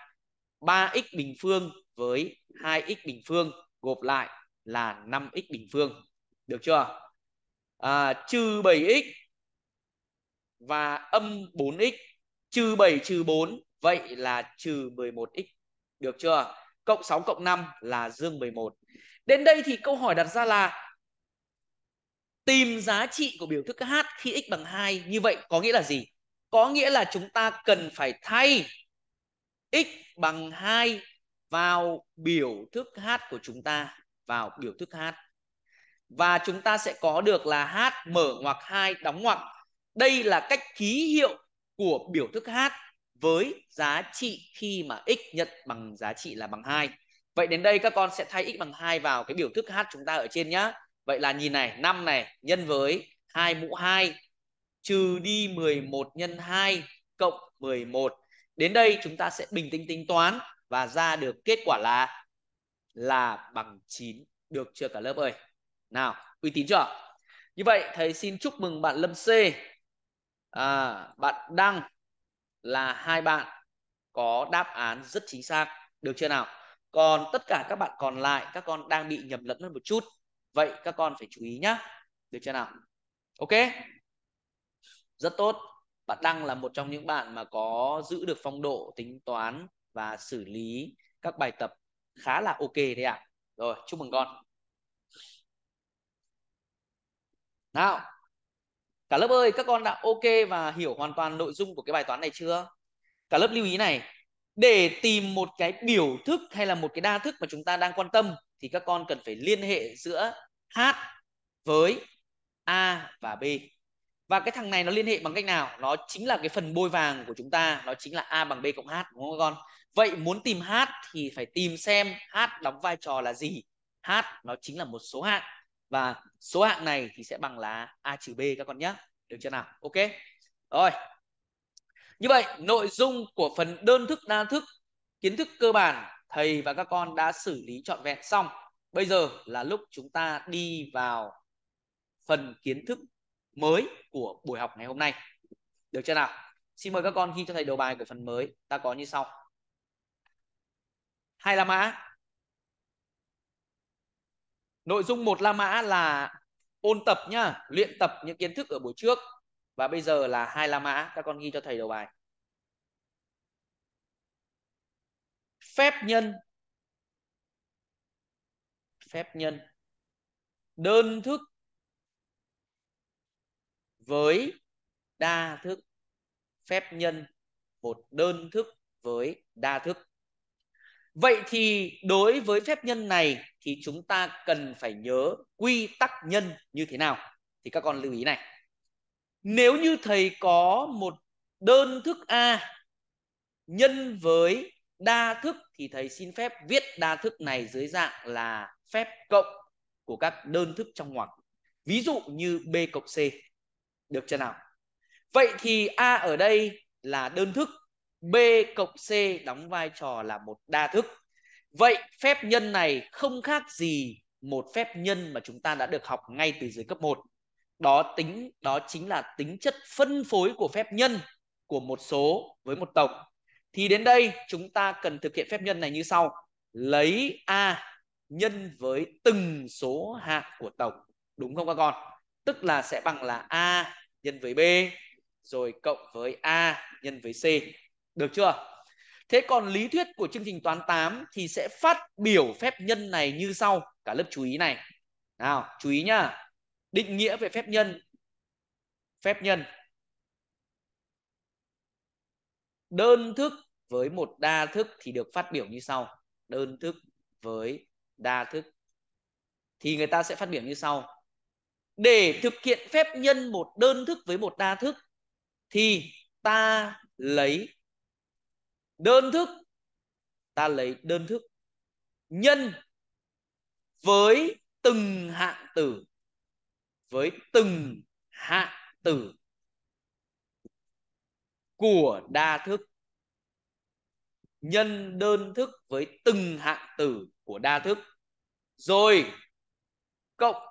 3x bình phương với 2x bình phương gộp lại là 5x bình phương. Được chưa? À, trừ 7x và âm 4x. Trừ 7 trừ 4. Vậy là trừ 11x. Được chưa? cộng 6 cộng 5 là dương 11. Đến đây thì câu hỏi đặt ra là tìm giá trị của biểu thức h khi x bằng 2 như vậy có nghĩa là gì? Có nghĩa là chúng ta cần phải thay x bằng 2 vào biểu thức h của chúng ta, vào biểu thức h. Và chúng ta sẽ có được là h mở ngoặc 2 đóng ngoặc. Đây là cách ký hiệu của biểu thức h với giá trị khi mà x nhận bằng giá trị là bằng 2. Vậy đến đây các con sẽ thay x bằng 2 vào cái biểu thức h chúng ta ở trên nhá. Vậy là nhìn này, 5 này nhân với 2 mũ 2 trừ đi 11 nhân 2 cộng 11. Đến đây chúng ta sẽ bình tĩnh tính toán và ra được kết quả là là bằng 9. Được chưa cả lớp ơi? Nào, uy tín chưa? Như vậy thầy xin chúc mừng bạn Lâm C. À, bạn Đăng là hai bạn có đáp án rất chính xác được chưa nào còn tất cả các bạn còn lại các con đang bị nhầm lẫn hơn một chút vậy các con phải chú ý nhá được chưa nào ok rất tốt bạn đăng là một trong những bạn mà có giữ được phong độ tính toán và xử lý các bài tập khá là ok đấy ạ à. rồi chúc mừng con nào cả lớp ơi các con đã ok và hiểu hoàn toàn nội dung của cái bài toán này chưa cả lớp lưu ý này để tìm một cái biểu thức hay là một cái đa thức mà chúng ta đang quan tâm thì các con cần phải liên hệ giữa h với a và b và cái thằng này nó liên hệ bằng cách nào nó chính là cái phần bôi vàng của chúng ta nó chính là a bằng b cộng h đúng không các con vậy muốn tìm h thì phải tìm xem h đóng vai trò là gì h nó chính là một số hạng và số hạng này thì sẽ bằng là a trừ b các con nhé được chưa nào ok rồi như vậy nội dung của phần đơn thức đa thức kiến thức cơ bản thầy và các con đã xử lý trọn vẹn xong bây giờ là lúc chúng ta đi vào phần kiến thức mới của buổi học ngày hôm nay được chưa nào xin mời các con ghi cho thầy đầu bài của phần mới ta có như sau hai la mã Nội dung một La Mã là ôn tập nhá, luyện tập những kiến thức ở buổi trước và bây giờ là hai La Mã, các con ghi cho thầy đầu bài. Phép nhân phép nhân đơn thức với đa thức phép nhân một đơn thức với đa thức vậy thì đối với phép nhân này thì chúng ta cần phải nhớ quy tắc nhân như thế nào thì các con lưu ý này nếu như thầy có một đơn thức a nhân với đa thức thì thầy xin phép viết đa thức này dưới dạng là phép cộng của các đơn thức trong ngoặc ví dụ như b cộng c được chưa nào vậy thì a ở đây là đơn thức b cộng c đóng vai trò là một đa thức Vậy phép nhân này không khác gì một phép nhân mà chúng ta đã được học ngay từ dưới cấp 1. Đó tính đó chính là tính chất phân phối của phép nhân của một số với một tổng. Thì đến đây chúng ta cần thực hiện phép nhân này như sau. Lấy A nhân với từng số hạng của tổng. Đúng không các con? Tức là sẽ bằng là A nhân với B rồi cộng với A nhân với C. Được chưa? Thế còn lý thuyết của chương trình toán 8 thì sẽ phát biểu phép nhân này như sau. Cả lớp chú ý này. Nào, chú ý nhá. Định nghĩa về phép nhân. Phép nhân. Đơn thức với một đa thức thì được phát biểu như sau. Đơn thức với đa thức thì người ta sẽ phát biểu như sau. Để thực hiện phép nhân một đơn thức với một đa thức thì ta lấy đơn thức ta lấy đơn thức nhân với từng hạng tử với từng hạng tử của đa thức nhân đơn thức với từng hạng tử của đa thức rồi cộng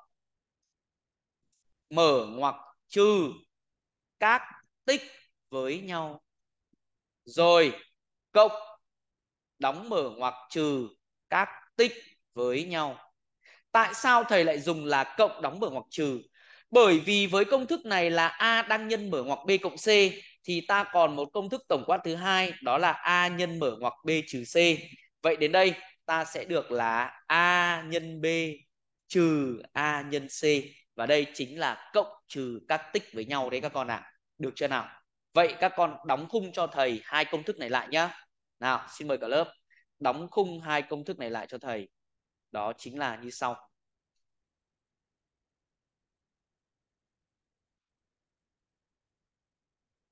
mở ngoặc trừ các tích với nhau rồi cộng đóng mở ngoặc trừ các tích với nhau. Tại sao thầy lại dùng là cộng đóng mở ngoặc trừ? Bởi vì với công thức này là A đang nhân mở ngoặc B cộng C thì ta còn một công thức tổng quát thứ hai đó là A nhân mở ngoặc B trừ C. Vậy đến đây ta sẽ được là A nhân B trừ A nhân C và đây chính là cộng trừ các tích với nhau đấy các con ạ. À. Được chưa nào? Vậy các con đóng khung cho thầy hai công thức này lại nhé nào xin mời cả lớp đóng khung hai công thức này lại cho thầy đó chính là như sau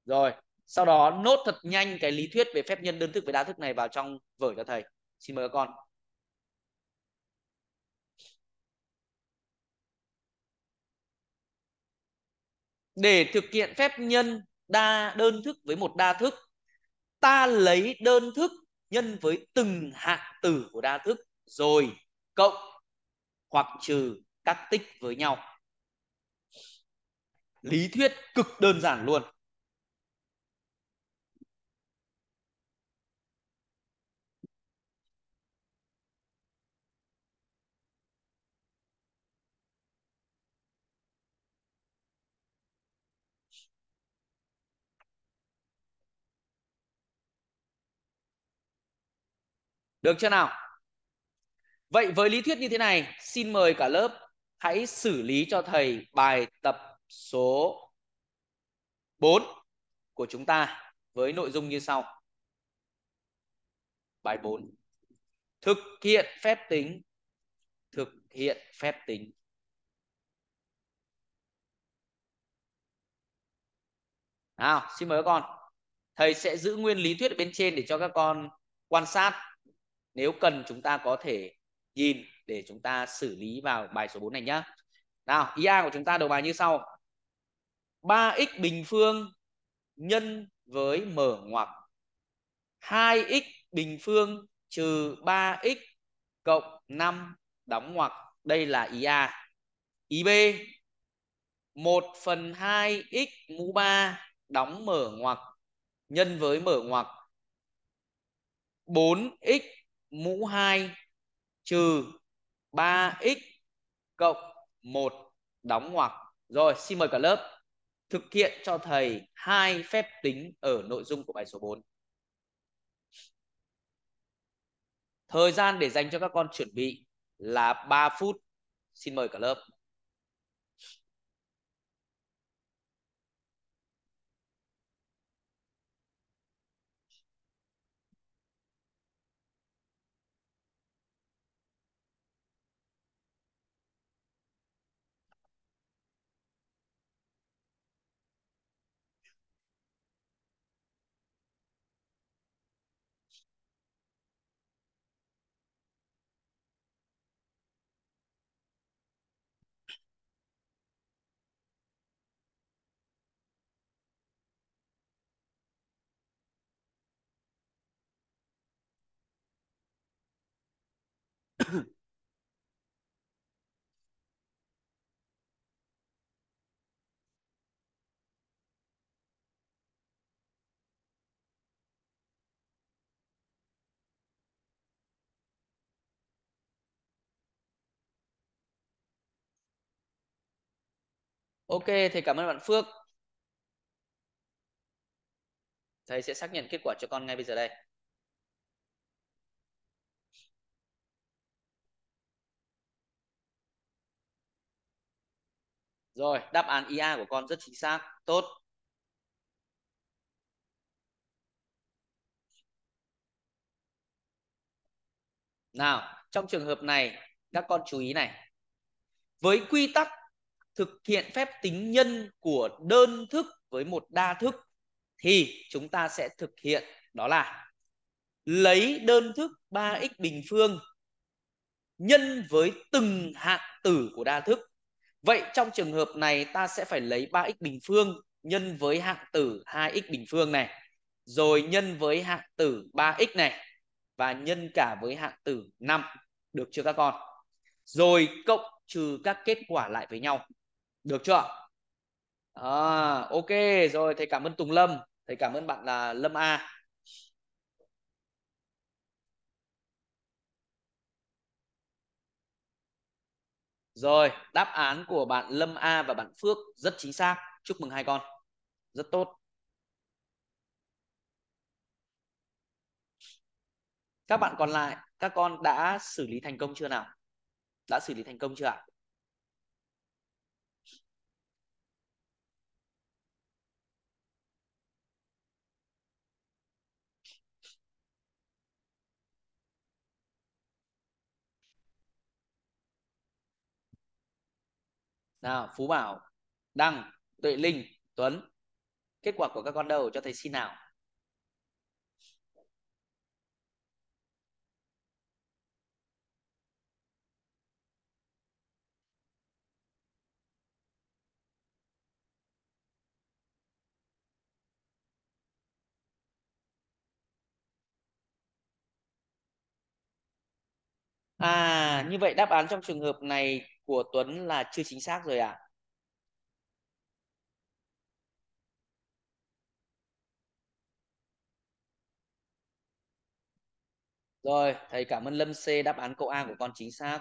rồi sau đó nốt thật nhanh cái lý thuyết về phép nhân đơn thức với đa thức này vào trong vở cho thầy xin mời các con để thực hiện phép nhân đa đơn thức với một đa thức ta lấy đơn thức nhân với từng hạng tử của đa thức rồi cộng hoặc trừ các tích với nhau lý thuyết cực đơn giản luôn Được chưa nào? Vậy với lý thuyết như thế này, xin mời cả lớp hãy xử lý cho thầy bài tập số 4 của chúng ta với nội dung như sau. Bài 4. Thực hiện phép tính. Thực hiện phép tính. Nào, xin mời các con. Thầy sẽ giữ nguyên lý thuyết ở bên trên để cho các con quan sát nếu cần chúng ta có thể nhìn để chúng ta xử lý vào bài số 4 này nhá nào ý A của chúng ta đầu bài như sau 3x bình phương nhân với mở ngoặc 2x bình phương trừ 3x cộng 5 đóng ngoặc đây là ý A ý B 1 phần 2x mũ 3 đóng mở ngoặc nhân với mở ngoặc 4x mũ 2 trừ 3x cộng 1 đóng ngoặc. Rồi, xin mời cả lớp thực hiện cho thầy hai phép tính ở nội dung của bài số 4. Thời gian để dành cho các con chuẩn bị là 3 phút. Xin mời cả lớp. Ok, thầy cảm ơn bạn Phước. Thầy sẽ xác nhận kết quả cho con ngay bây giờ đây. Rồi, đáp án IA của con rất chính xác. Tốt. Nào, trong trường hợp này, các con chú ý này. Với quy tắc thực hiện phép tính nhân của đơn thức với một đa thức thì chúng ta sẽ thực hiện đó là lấy đơn thức 3x bình phương nhân với từng hạng tử của đa thức. Vậy trong trường hợp này ta sẽ phải lấy 3x bình phương nhân với hạng tử 2x bình phương này, rồi nhân với hạng tử 3x này và nhân cả với hạng tử 5. Được chưa các con? Rồi cộng trừ các kết quả lại với nhau được chưa à, ok rồi thầy cảm ơn tùng lâm thầy cảm ơn bạn là lâm a rồi đáp án của bạn lâm a và bạn phước rất chính xác chúc mừng hai con rất tốt các bạn còn lại các con đã xử lý thành công chưa nào đã xử lý thành công chưa ạ nào phú bảo đăng tuệ linh tuấn kết quả của các con đâu cho thầy xin nào À, như vậy đáp án trong trường hợp này của Tuấn là chưa chính xác rồi ạ. Rồi, thầy cảm ơn Lâm C đáp án câu A của con chính xác.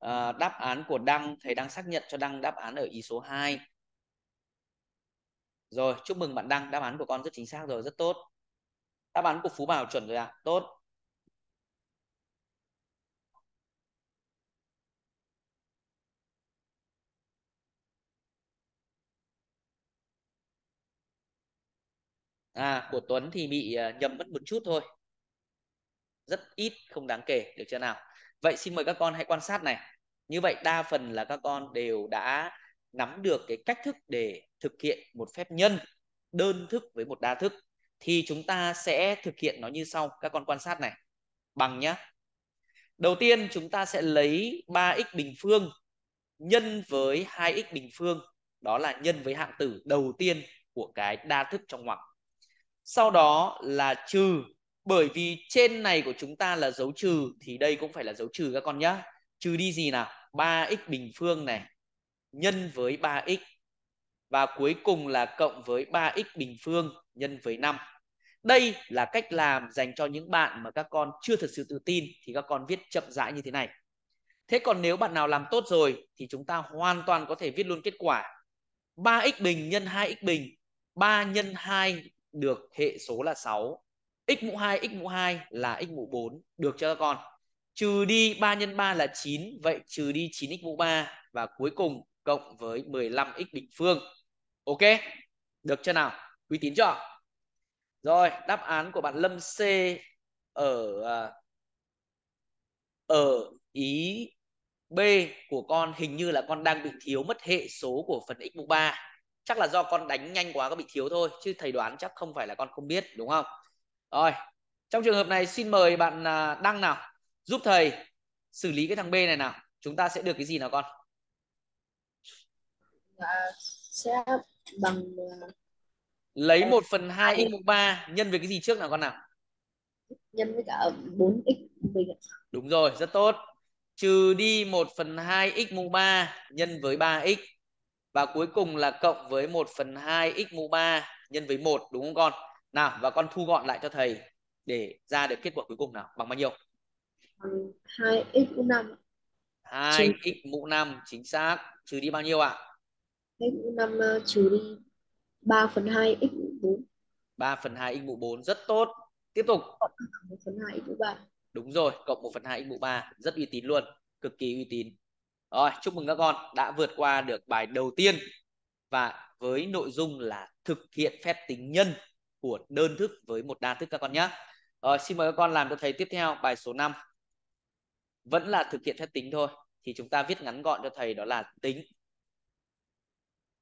À, đáp án của Đăng, thầy đang xác nhận cho Đăng đáp án ở ý số 2. Rồi, chúc mừng bạn Đăng, đáp án của con rất chính xác rồi, rất tốt. Đáp án của Phú Bảo chuẩn rồi à? Tốt. à của Tuấn thì bị ờ, nhầm mất một chút thôi rất ít không đáng kể được chưa nào vậy xin mời các con hãy quan sát này như vậy đa phần là các con đều đã nắm được cái cách thức để thực hiện một phép nhân đơn thức với một đa thức thì chúng ta sẽ thực hiện nó như sau các con quan sát này bằng nhá đầu tiên chúng ta sẽ lấy 3x bình phương nhân với 2x bình phương đó là nhân với hạng tử đầu tiên của cái đa thức trong ngoặc sau đó là trừ bởi vì trên này của chúng ta là dấu trừ thì đây cũng phải là dấu trừ các con nhá trừ đi gì nào 3x bình phương này nhân với 3x và cuối cùng là cộng với 3x bình phương nhân với 5. Đây là cách làm dành cho những bạn mà các con chưa thật sự tự tin thì các con viết chậm rãi như thế này. Thế còn nếu bạn nào làm tốt rồi thì chúng ta hoàn toàn có thể viết luôn kết quả. 3x bình nhân 2x bình, 3 nhân 2 được hệ số là 6 x mũ 2 x mũ 2 là x mũ 4 được cho các con trừ đi 3 nhân 3 là 9 vậy trừ đi 9 x mũ 3 và cuối cùng cộng với 15 x bình phương ok được chưa nào uy tín chưa rồi đáp án của bạn Lâm C ở à, ở ý B của con hình như là con đang bị thiếu mất hệ số của phần x mũ 3 chắc là do con đánh nhanh quá có bị thiếu thôi chứ thầy đoán chắc không phải là con không biết đúng không rồi trong trường hợp này xin mời bạn à, đăng nào giúp thầy xử lý cái thằng b này nào chúng ta sẽ được cái gì nào con à, sẽ bằng à, lấy 1 phần 2 x mũ 3 nhân với cái gì trước nào con nào nhân với cả 4 x bình đúng rồi rất tốt trừ đi 1 phần 2 x mũ 3 nhân với 3 x và cuối cùng là cộng với 1 phần 2 x mũ 3 nhân với 1 đúng không con nào và con thu gọn lại cho thầy để ra được kết quả cuối cùng nào bằng bao nhiêu 2 x mũ 5 2 x mũ 5 chính xác trừ đi bao nhiêu ạ à? x mũ 5 ờ, trừ đi 3 phần 2 x mũ 4 3 phần 2 x mũ 4 rất tốt tiếp tục 1 phần 2 x mũ 3 đúng rồi cộng 1 phần 2 x mũ 3 rất uy tín luôn cực kỳ uy tín rồi, chúc mừng các con đã vượt qua được bài đầu tiên và với nội dung là thực hiện phép tính nhân của đơn thức với một đa thức các con nhé. Rồi, xin mời các con làm cho thầy tiếp theo bài số 5. Vẫn là thực hiện phép tính thôi. Thì chúng ta viết ngắn gọn cho thầy đó là tính.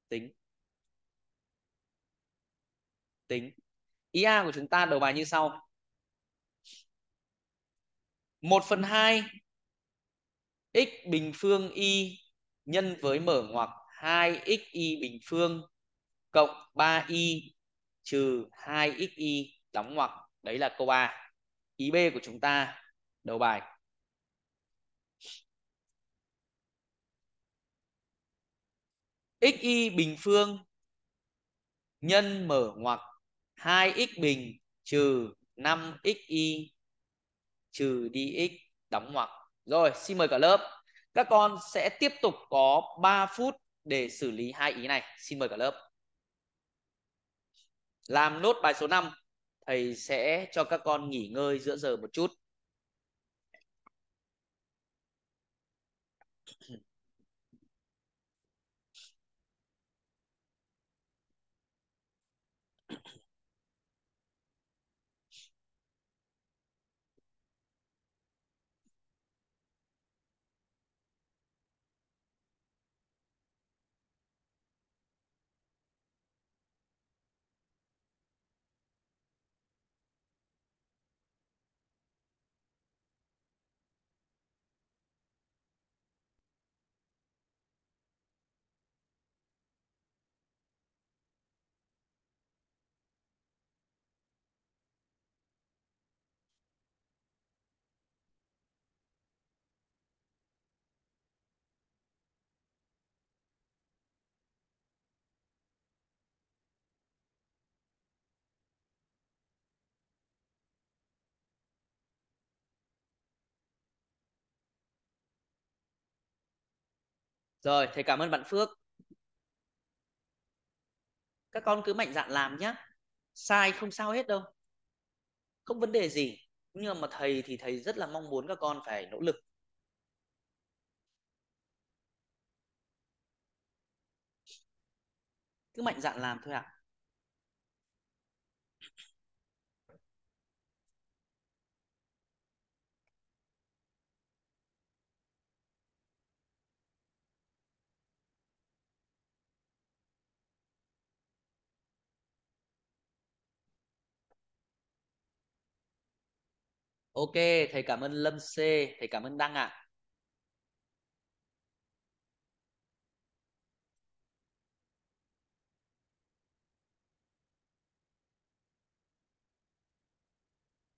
Tính. Tính. Ý A của chúng ta đầu bài như sau. 1 phần 2 x bình phương y nhân với mở ngoặc 2xy bình phương cộng 3y trừ 2xy đóng ngoặc. Đấy là câu 3. Ý B của chúng ta đầu bài. xy bình phương nhân mở ngoặc 2x bình trừ 5xy trừ dx đóng ngoặc rồi, xin mời cả lớp. Các con sẽ tiếp tục có 3 phút để xử lý hai ý này. Xin mời cả lớp. Làm nốt bài số 5, thầy sẽ cho các con nghỉ ngơi giữa giờ một chút. Rồi, thầy cảm ơn bạn Phước. Các con cứ mạnh dạn làm nhé. Sai không sao hết đâu. Không vấn đề gì. Nhưng mà thầy thì thầy rất là mong muốn các con phải nỗ lực. Cứ mạnh dạn làm thôi ạ. À. Ok, thầy cảm ơn Lâm C, thầy cảm ơn Đăng ạ. À.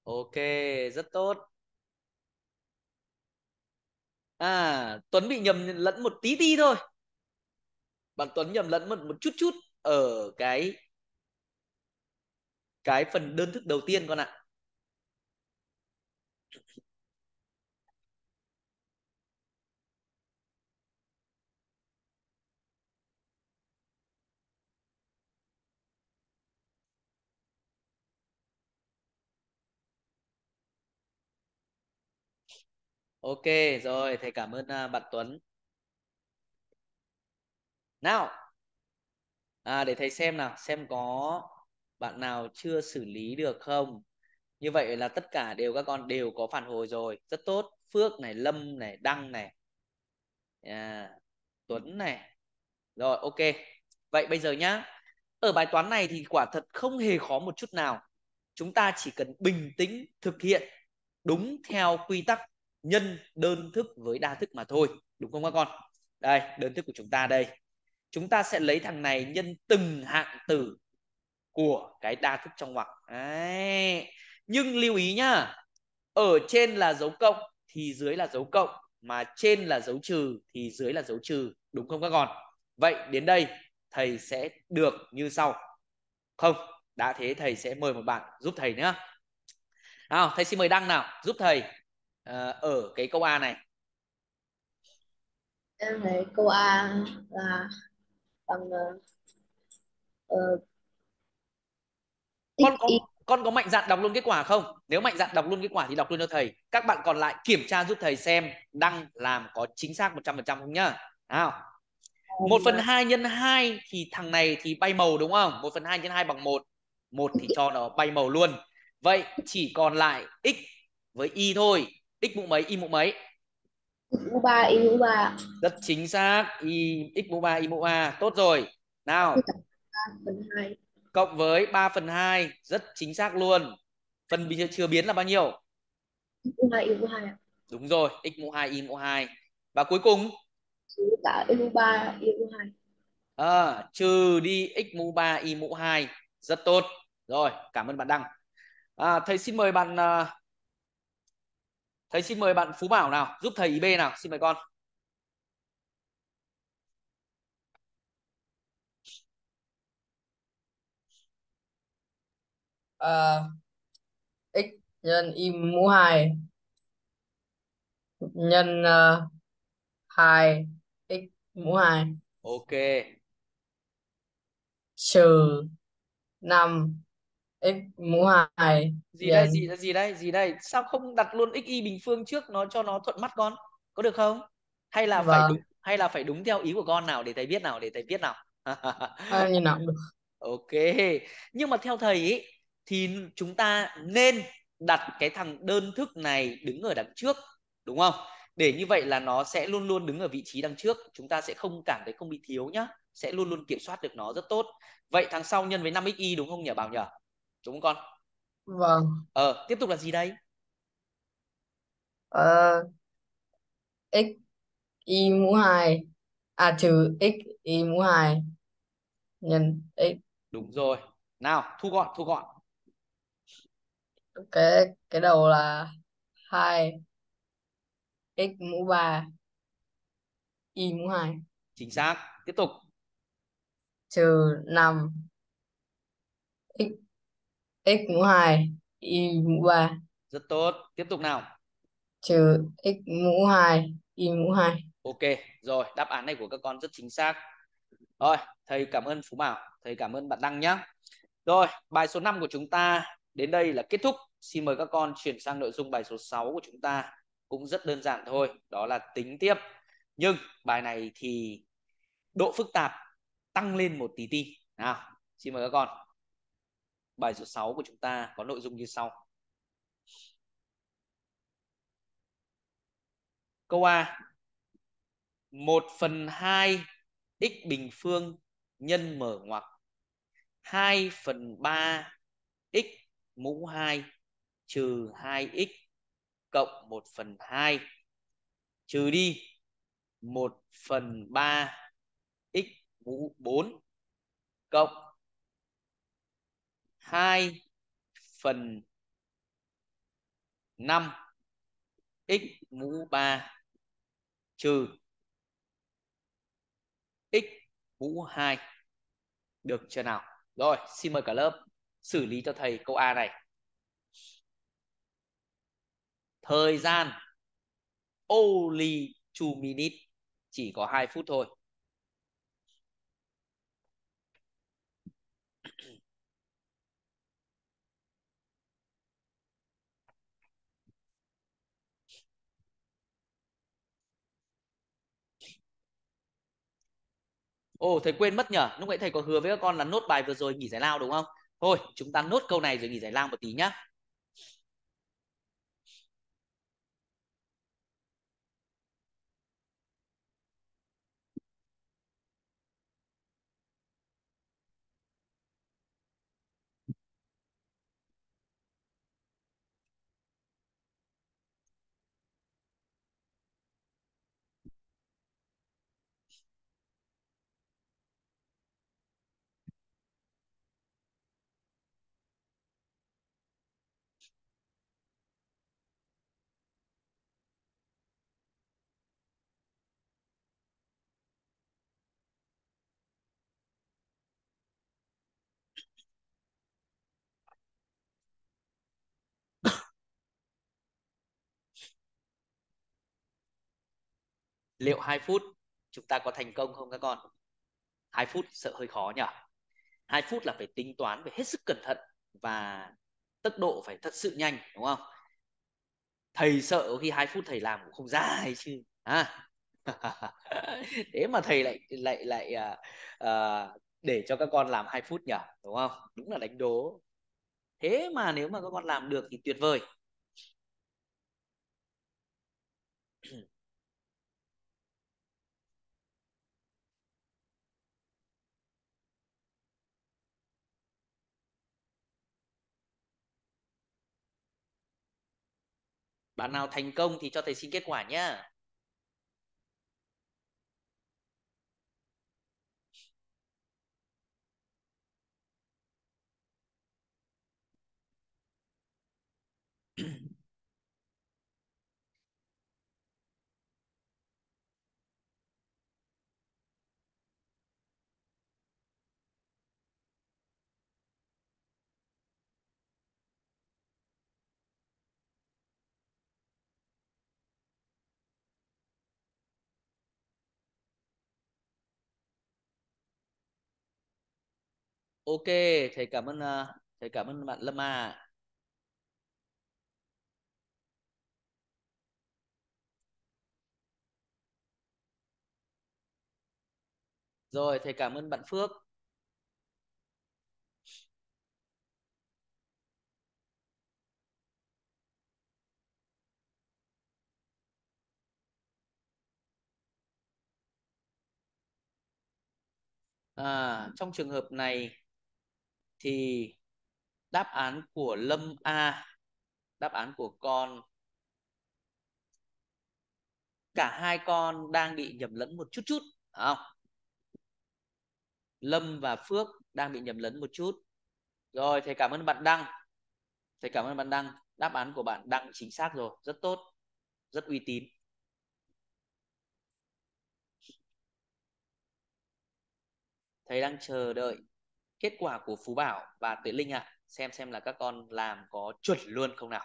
Ok, rất tốt. À, Tuấn bị nhầm lẫn một tí tí thôi. Bạn Tuấn nhầm lẫn một, một chút chút ở cái cái phần đơn thức đầu tiên con ạ. À. Ok rồi, thầy cảm ơn uh, bạn Tuấn. Nào, à, để thầy xem nào, xem có bạn nào chưa xử lý được không? như vậy là tất cả đều các con đều có phản hồi rồi rất tốt phước này lâm này đăng này à, tuấn này rồi ok vậy bây giờ nhá ở bài toán này thì quả thật không hề khó một chút nào chúng ta chỉ cần bình tĩnh thực hiện đúng theo quy tắc nhân đơn thức với đa thức mà thôi đúng không các con đây đơn thức của chúng ta đây chúng ta sẽ lấy thằng này nhân từng hạng tử của cái đa thức trong ngoặc đấy nhưng lưu ý nhá ở trên là dấu cộng thì dưới là dấu cộng mà trên là dấu trừ thì dưới là dấu trừ đúng không các con vậy đến đây thầy sẽ được như sau không đã thế thầy sẽ mời một bạn giúp thầy nữa nào thầy xin mời đăng nào giúp thầy ờ, ở cái câu a này em lấy câu a là bằng uh, con có, con có mạnh dạn đọc luôn kết quả không nếu mạnh dạn đọc luôn kết quả thì đọc luôn cho thầy các bạn còn lại kiểm tra giúp thầy xem đăng làm có chính xác 100% không nhá nào một phần hai nhân hai thì thằng này thì bay màu đúng không một phần hai nhân hai bằng một một thì cho nó bay màu luôn vậy chỉ còn lại x với y thôi x mũ mấy y mũ mấy mũ ba y mũ ba rất chính xác y x mũ ba y mũ ba tốt rồi nào phần hai cộng với 3 phần 2 rất chính xác luôn phần chưa biến là bao nhiêu x mũ 2 y mũ 2 ạ đúng rồi x mũ 2 y mũ 2 và cuối cùng trừ cả y mũ 3 y mũ 2 à, trừ đi x mũ 3 y mũ 2 rất tốt rồi cảm ơn bạn Đăng à, thầy xin mời bạn à, thầy xin mời bạn Phú Bảo nào giúp thầy ý B nào xin mời con uh, x nhân y mũ 2 nhân uh, ờ, 2 x mũ 2. Ok. Trừ 5 x mũ 2. Gì đây gì đây gì đây gì đây? Sao không đặt luôn x y bình phương trước nó cho nó thuận mắt con? Có được không? Hay là vâng. phải đúng hay là phải đúng theo ý của con nào để thầy biết nào để thầy biết nào. à, [LAUGHS] ờ, như nào được. Ok. Nhưng mà theo thầy ý, thì chúng ta nên đặt cái thằng đơn thức này đứng ở đằng trước đúng không để như vậy là nó sẽ luôn luôn đứng ở vị trí đằng trước chúng ta sẽ không cảm thấy không bị thiếu nhá sẽ luôn luôn kiểm soát được nó rất tốt vậy thằng sau nhân với 5 xy đúng không nhỉ bảo nhỉ đúng không con vâng ờ tiếp tục là gì đây ờ x y mũ 2 à trừ x y mũ 2 nhân x đúng rồi nào thu gọn thu gọn cái cái đầu là 2 x mũ 3 y mũ 2 chính xác tiếp tục trừ 5 x x mũ 2 y mũ 3 rất tốt tiếp tục nào trừ x mũ 2 y mũ 2 ok rồi đáp án này của các con rất chính xác rồi thầy cảm ơn Phú Bảo thầy cảm ơn bạn Đăng nhé rồi bài số 5 của chúng ta đến đây là kết thúc xin mời các con chuyển sang nội dung bài số 6 của chúng ta cũng rất đơn giản thôi đó là tính tiếp nhưng bài này thì độ phức tạp tăng lên một tí tí nào xin mời các con bài số 6 của chúng ta có nội dung như sau câu A 1 phần 2 x bình phương nhân mở ngoặc 2 phần 3 x mũ 2 trừ 2x cộng 1 phần 2 trừ đi 1 phần 3 x mũ 4 cộng 2 phần 5 x mũ 3 trừ x mũ 2 được chưa nào? Rồi, xin mời cả lớp xử lý cho thầy câu A này thời gian only 2 minutes chỉ có 2 phút thôi Ồ thầy quên mất nhở Lúc nãy thầy có hứa với các con là nốt bài vừa rồi nghỉ giải lao đúng không thôi chúng ta nốt câu này rồi nghỉ giải lao một tí nhá liệu 2 phút chúng ta có thành công không các con 2 phút sợ hơi khó nhỉ 2 phút là phải tính toán phải hết sức cẩn thận và tốc độ phải thật sự nhanh đúng không thầy sợ khi 2 phút thầy làm cũng không dài chứ à. [LAUGHS] thế mà thầy lại lại lại à, à, để cho các con làm 2 phút nhỉ đúng không đúng là đánh đố thế mà nếu mà các con làm được thì tuyệt vời bạn nào thành công thì cho thầy xin kết quả nhá ok thầy cảm ơn à, thầy cảm ơn bạn lâm à rồi thầy cảm ơn bạn phước À, trong trường hợp này thì đáp án của Lâm A đáp án của con cả hai con đang bị nhầm lẫn một chút chút không Lâm và Phước đang bị nhầm lẫn một chút rồi thầy cảm ơn bạn Đăng thầy cảm ơn bạn Đăng đáp án của bạn Đăng chính xác rồi rất tốt rất uy tín thầy đang chờ đợi kết quả của Phú Bảo và Tuệ Linh ạ, à, xem xem là các con làm có chuẩn luôn không nào.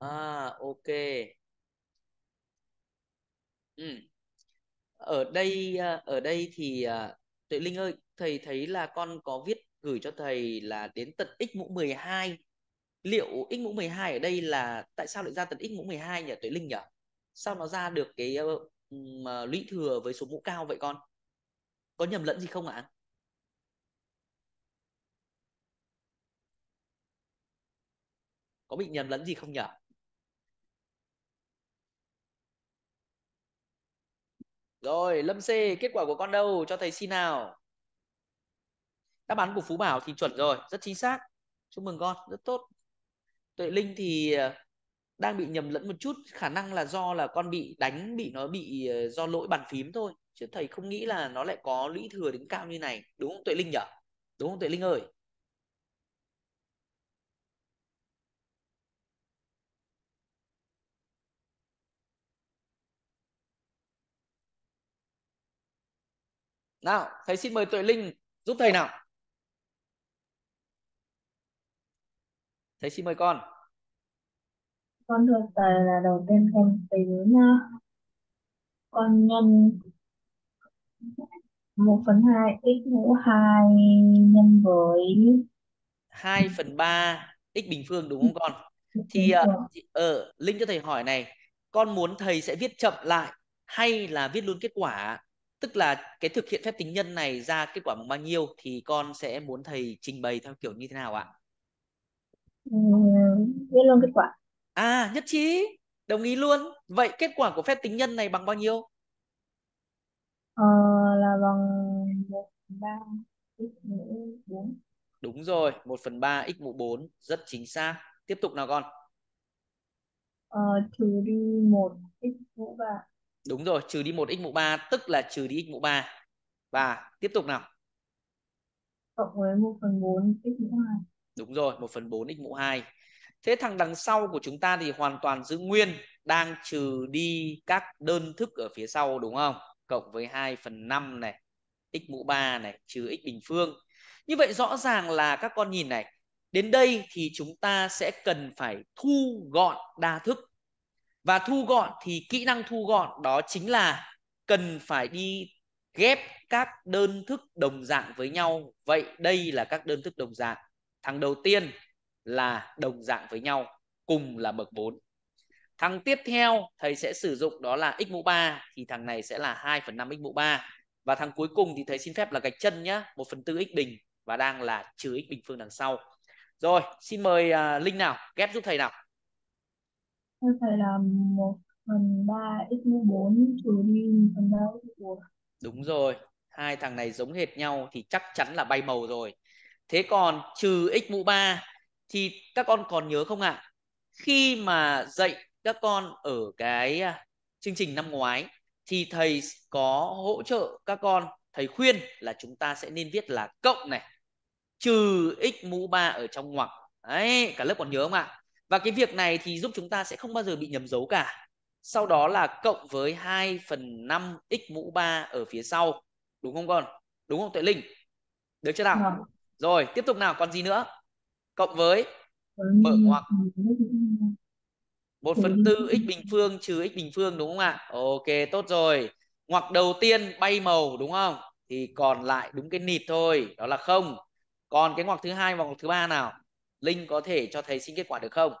À, ok. Ừ. Ở đây à, ở đây thì à, Tuệ Linh ơi, thầy thấy là con có viết gửi cho thầy là đến tận x mũ 12. Liệu x mũ 12 ở đây là tại sao lại ra tận x mũ 12 nhỉ Tuệ Linh nhỉ? Sao nó ra được cái ờ, lũy thừa với số mũ cao vậy con? Có nhầm lẫn gì không ạ? Có bị nhầm lẫn gì không nhỉ? Rồi, Lâm C, kết quả của con đâu? Cho thầy xin nào. Đáp án của Phú Bảo thì chuẩn rồi, rất chính xác. Chúc mừng con, rất tốt. Tuệ Linh thì ờ, đang bị nhầm lẫn một chút, khả năng là do là con bị đánh, bị nó bị ờ, do lỗi bàn phím thôi. Chứ thầy không nghĩ là nó lại có lũy thừa đến cao như này. Đúng không Tuệ Linh nhỉ? Đúng không Tuệ Linh ơi? nào thầy xin mời tuệ linh giúp thầy nào thầy xin mời con con thưa thầy là đầu tiên con tính con nhân một phần hai x mũ hai nhân với hai phần ba x bình phương đúng không con? Thì ờ uh, Linh cho thầy hỏi này, con muốn thầy sẽ viết chậm lại hay là viết luôn kết quả? tức là cái thực hiện phép tính nhân này ra kết quả bằng bao nhiêu thì con sẽ muốn thầy trình bày theo kiểu như thế nào ạ? Ừ, luôn kết quả. À, nhất trí. Đồng ý luôn. Vậy kết quả của phép tính nhân này bằng bao nhiêu? Ờ, là bằng 1 phần 3 x mũ 4. Đúng rồi, 1 phần 3 x mũ 4. Rất chính xác. Tiếp tục nào con. Ờ, trừ đi 1 x mũ 3. Đúng rồi, trừ đi 1 x mũ 3 tức là trừ đi x mũ 3. Và tiếp tục nào. Cộng với 1 phần 4 x mũ 2. Đúng rồi, 1 phần 4 x mũ 2. Thế thằng đằng sau của chúng ta thì hoàn toàn giữ nguyên, đang trừ đi các đơn thức ở phía sau đúng không? Cộng với 2 phần 5 này, x mũ 3 này, trừ x bình phương. Như vậy rõ ràng là các con nhìn này, đến đây thì chúng ta sẽ cần phải thu gọn đa thức và thu gọn thì kỹ năng thu gọn đó chính là cần phải đi ghép các đơn thức đồng dạng với nhau vậy đây là các đơn thức đồng dạng thằng đầu tiên là đồng dạng với nhau cùng là bậc 4 thằng tiếp theo thầy sẽ sử dụng đó là x mũ 3 thì thằng này sẽ là 2 phần 5 x mũ 3 và thằng cuối cùng thì thầy xin phép là gạch chân nhá 1 phần 4 x bình và đang là trừ x bình phương đằng sau rồi xin mời uh, Linh nào ghép giúp thầy nào như vậy là 1 phần 3 x mũ 4 trừ đi phần 3 x mũ 4. Đúng rồi, hai thằng này giống hệt nhau thì chắc chắn là bay màu rồi. Thế còn trừ x mũ 3 thì các con còn nhớ không ạ? À? Khi mà dạy các con ở cái à, chương trình năm ngoái thì thầy có hỗ trợ các con, thầy khuyên là chúng ta sẽ nên viết là cộng này trừ x mũ 3 ở trong ngoặc. Đấy, cả lớp còn nhớ không ạ? À? Và cái việc này thì giúp chúng ta sẽ không bao giờ bị nhầm dấu cả. Sau đó là cộng với 2 phần 5 x mũ 3 ở phía sau. Đúng không con? Đúng không Tuệ Linh? Được chưa nào? Được. Vâng. Rồi, tiếp tục nào, còn gì nữa? Cộng với mở ngoặc 1 phần 4 x bình phương trừ x bình phương đúng không ạ? Ok, tốt rồi. Ngoặc đầu tiên bay màu đúng không? Thì còn lại đúng cái nịt thôi, đó là không. Còn cái ngoặc thứ hai và ngoặc thứ ba nào? Linh có thể cho thầy xin kết quả được không?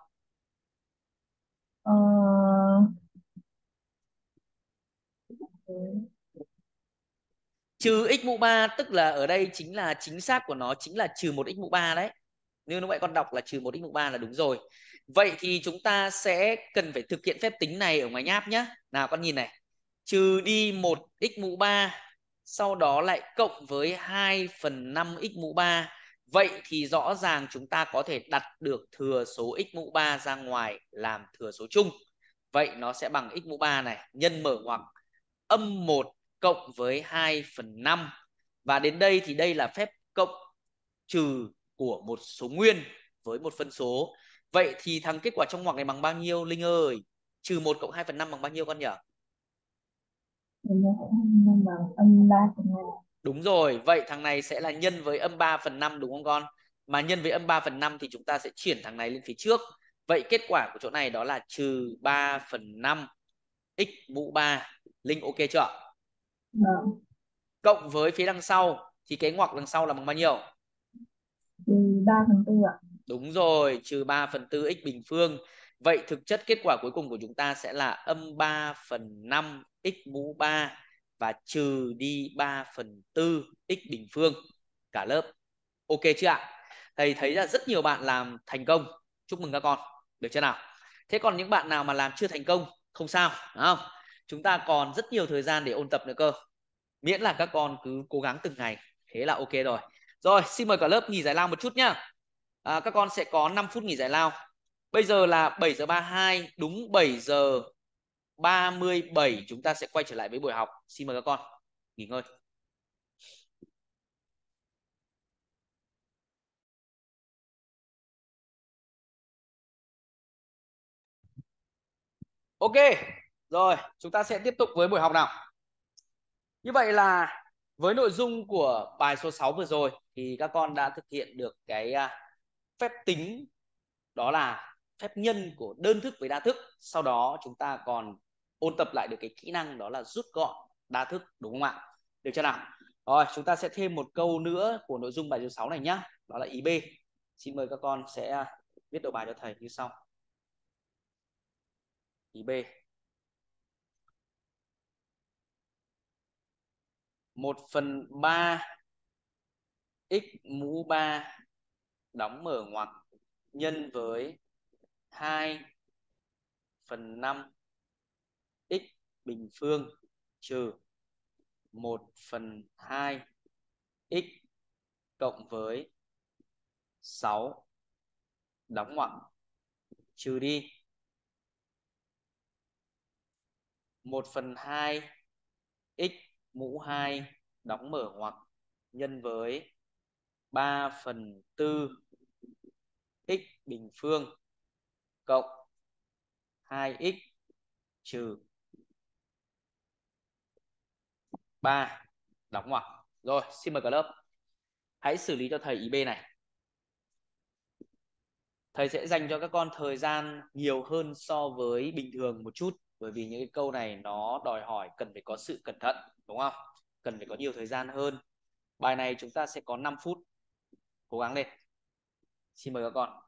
trừ x mũ 3 tức là ở đây chính là chính xác của nó chính là trừ một x mũ 3 đấy nếu nó vậy con đọc là trừ một x mũ 3 là đúng rồi vậy thì chúng ta sẽ cần phải thực hiện phép tính này ở ngoài nháp nhá nào con nhìn này trừ đi một x mũ 3 sau đó lại cộng với 2 phần 5 x mũ 3 vậy thì rõ ràng chúng ta có thể đặt được thừa số x mũ 3 ra ngoài làm thừa số chung vậy nó sẽ bằng x mũ 3 này nhân mở ngoặc âm 1 cộng với 2 phần 5. Và đến đây thì đây là phép cộng trừ của một số nguyên với một phân số. Vậy thì thằng kết quả trong ngoặc này bằng bao nhiêu Linh ơi? Trừ 1 cộng 2 phần 5 bằng bao nhiêu con nhỉ? Âm 3 phần 5. Đúng rồi, vậy thằng này sẽ là nhân với âm 3 phần 5 đúng không con? Mà nhân với âm 3 phần 5 thì chúng ta sẽ chuyển thằng này lên phía trước. Vậy kết quả của chỗ này đó là trừ 3 phần 5 x mũ 3 linh ok chưa vâng. cộng với phía đằng sau thì cái ngoặc đằng sau là bằng bao nhiêu trừ 3 phần 4 ạ đúng rồi trừ 3 phần 4 x bình phương vậy thực chất kết quả cuối cùng của chúng ta sẽ là âm 3 phần 5 x mũ 3 và trừ đi 3 phần 4 x bình phương cả lớp ok chưa ạ thầy thấy là rất nhiều bạn làm thành công chúc mừng các con được chưa nào thế còn những bạn nào mà làm chưa thành công không sao đúng không chúng ta còn rất nhiều thời gian để ôn tập nữa cơ miễn là các con cứ cố gắng từng ngày thế là ok rồi rồi xin mời cả lớp nghỉ giải lao một chút nhá à, các con sẽ có 5 phút nghỉ giải lao bây giờ là 7 giờ 32 đúng 7 giờ 37 chúng ta sẽ quay trở lại với buổi học xin mời các con nghỉ ngơi Ok, rồi chúng ta sẽ tiếp tục với buổi học nào. Như vậy là với nội dung của bài số 6 vừa rồi thì các con đã thực hiện được cái à, phép tính đó là phép nhân của đơn thức với đa thức. Sau đó chúng ta còn ôn tập lại được cái kỹ năng đó là rút gọn đa thức đúng không ạ? Được chưa nào? Rồi chúng ta sẽ thêm một câu nữa của nội dung bài số 6 này nhá. Đó là ý B. Xin mời các con sẽ à, viết đầu bài cho thầy như sau ý B. một phần ba x mũ 3 đóng mở ngoặc nhân với 2 phần 5 x bình phương trừ 1 phần 2 x cộng với 6 đóng ngoặc trừ đi 1 phần 2 x mũ 2 đóng mở ngoặc nhân với 3 phần 4 x bình phương cộng 2x trừ 3 đóng ngoặc. Rồi, xin mời cả lớp. Hãy xử lý cho thầy ý B này. Thầy sẽ dành cho các con thời gian nhiều hơn so với bình thường một chút bởi vì những cái câu này nó đòi hỏi cần phải có sự cẩn thận đúng không cần phải có nhiều thời gian hơn bài này chúng ta sẽ có 5 phút cố gắng lên xin mời các con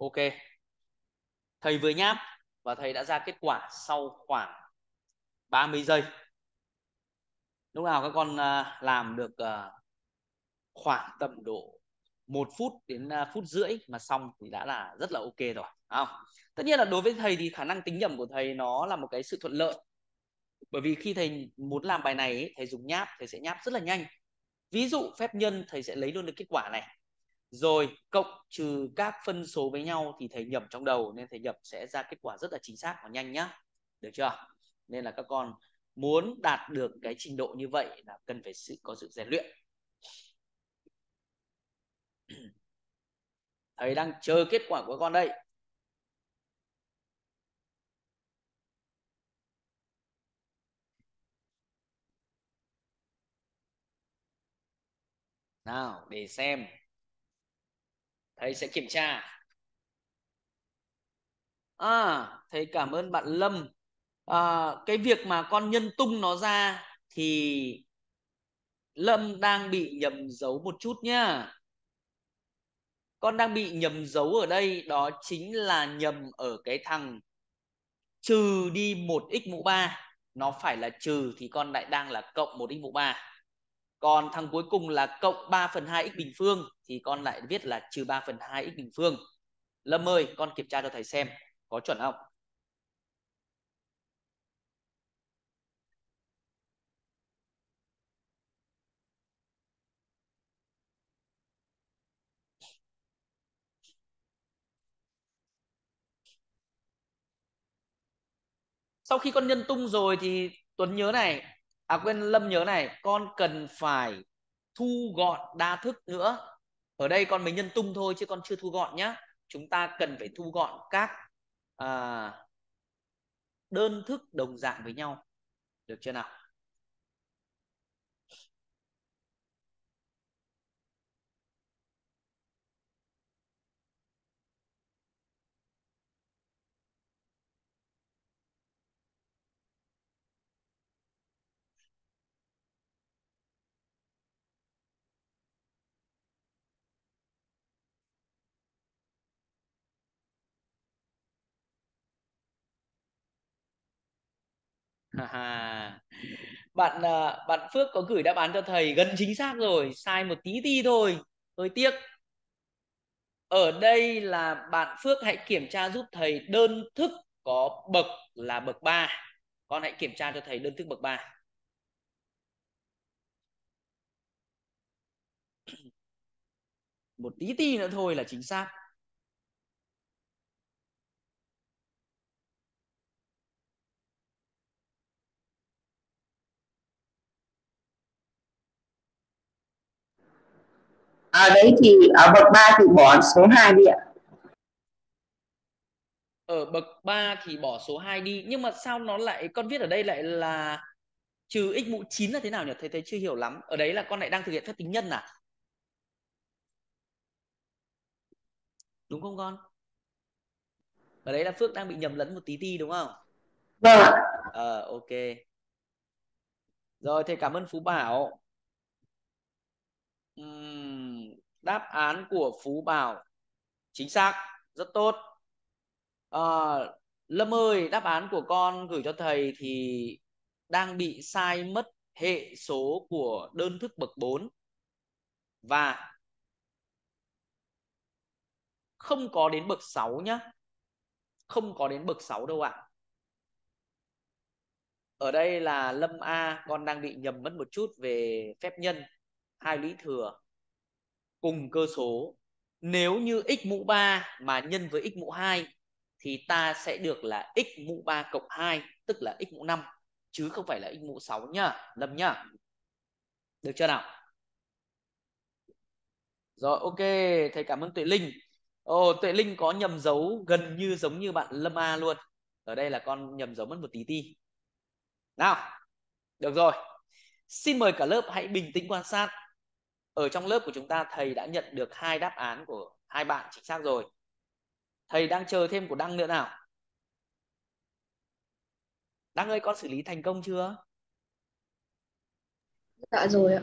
ok thầy vừa nháp và thầy đã ra kết quả sau khoảng 30 giây lúc nào các con à, làm được à, khoảng tầm độ một phút đến à, phút rưỡi mà xong thì đã là rất là ok rồi không tất nhiên là đối với thầy thì khả năng tính nhầm của thầy nó là một cái sự thuận lợi bởi vì khi thầy muốn làm bài này thầy dùng nháp thầy sẽ nháp rất là nhanh ví dụ phép nhân thầy sẽ lấy luôn được kết quả này rồi cộng trừ các phân số với nhau thì thầy nhập trong đầu nên thầy nhập sẽ ra kết quả rất là chính xác và nhanh nhá được chưa nên là các con muốn đạt được cái trình độ như vậy là cần phải sự có sự rèn luyện [CLEARS THROAT] thầy đang chờ kết quả của con đây nào để xem thầy sẽ kiểm tra à thầy cảm ơn bạn lâm à, cái việc mà con nhân tung nó ra thì lâm đang bị nhầm dấu một chút nhá con đang bị nhầm dấu ở đây đó chính là nhầm ở cái thằng trừ đi 1 x mũ 3 nó phải là trừ thì con lại đang là cộng 1 x mũ 3 còn thằng cuối cùng là cộng 3 phần 2 x bình phương thì con lại viết là trừ 3 phần 2 x bình phương Lâm ơi con kiểm tra cho thầy xem có chuẩn không sau khi con nhân tung rồi thì Tuấn nhớ này à quên lâm nhớ này con cần phải thu gọn đa thức nữa ở đây con mới nhân tung thôi chứ con chưa thu gọn nhá chúng ta cần phải thu gọn các à, đơn thức đồng dạng với nhau được chưa nào [LAUGHS] bạn à, bạn Phước có gửi đáp án cho thầy gần chính xác rồi sai một tí ti thôi hơi tiếc ở đây là bạn Phước hãy kiểm tra giúp thầy đơn thức có bậc là bậc 3 con hãy kiểm tra cho thầy đơn thức bậc 3 một tí ti nữa thôi là chính xác à, đấy thì ở bậc 3 thì bỏ số 2 đi ạ ở bậc 3 thì bỏ số 2 đi nhưng mà sao nó lại con viết ở đây lại là trừ x mũ 9 là thế nào nhỉ thầy thấy chưa hiểu lắm ở đấy là con lại đang thực hiện phép tính nhân à đúng không con ở đấy là phước đang bị nhầm lẫn một tí ti đúng không vâng ờ à, ok rồi thầy cảm ơn phú bảo uhm đáp án của phú bảo chính xác rất tốt à, lâm ơi đáp án của con gửi cho thầy thì đang bị sai mất hệ số của đơn thức bậc 4 và không có đến bậc 6 nhá không có đến bậc 6 đâu ạ à. ở đây là lâm a con đang bị nhầm mất một chút về phép nhân hai lũy thừa cùng cơ số nếu như x mũ 3 mà nhân với x mũ 2 thì ta sẽ được là x mũ 3 cộng 2 tức là x mũ 5 chứ không phải là x mũ 6 nhá, Lâm nhá. Được chưa nào? Rồi ok, thầy cảm ơn Tuệ Linh. Ồ, Tuệ Linh có nhầm dấu gần như giống như bạn Lâm A luôn. Ở đây là con nhầm dấu mất một tí ti. Nào. Được rồi. Xin mời cả lớp hãy bình tĩnh quan sát ở trong lớp của chúng ta thầy đã nhận được hai đáp án của hai bạn chính xác rồi thầy đang chờ thêm của đăng nữa nào đăng ơi con xử lý thành công chưa dạ rồi ạ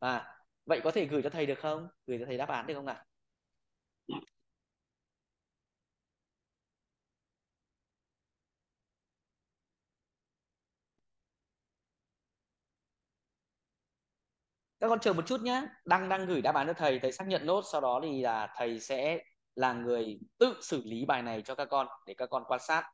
à vậy có thể gửi cho thầy được không gửi cho thầy đáp án được không ạ à? các con chờ một chút nhé đăng đang gửi đáp án cho thầy thầy xác nhận nốt sau đó thì là thầy sẽ là người tự xử lý bài này cho các con để các con quan sát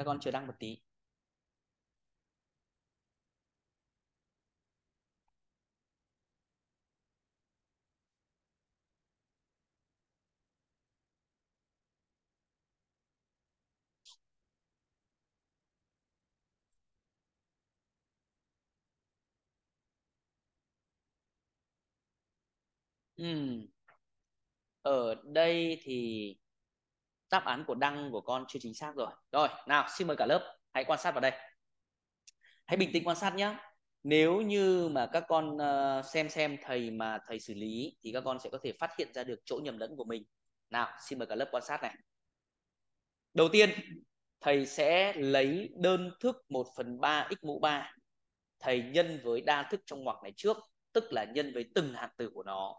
các con chờ đăng một tí Ừ. Ở đây thì đáp án của đăng của con chưa chính xác rồi rồi nào xin mời cả lớp hãy quan sát vào đây hãy bình tĩnh quan sát nhé nếu như mà các con ờ, xem xem thầy mà thầy xử lý thì các con sẽ có thể phát hiện ra được chỗ nhầm lẫn của mình nào xin mời cả lớp quan sát này đầu tiên thầy sẽ lấy đơn thức 1 phần 3 x mũ 3 thầy nhân với đa thức trong ngoặc này trước tức là nhân với từng hạt tử của nó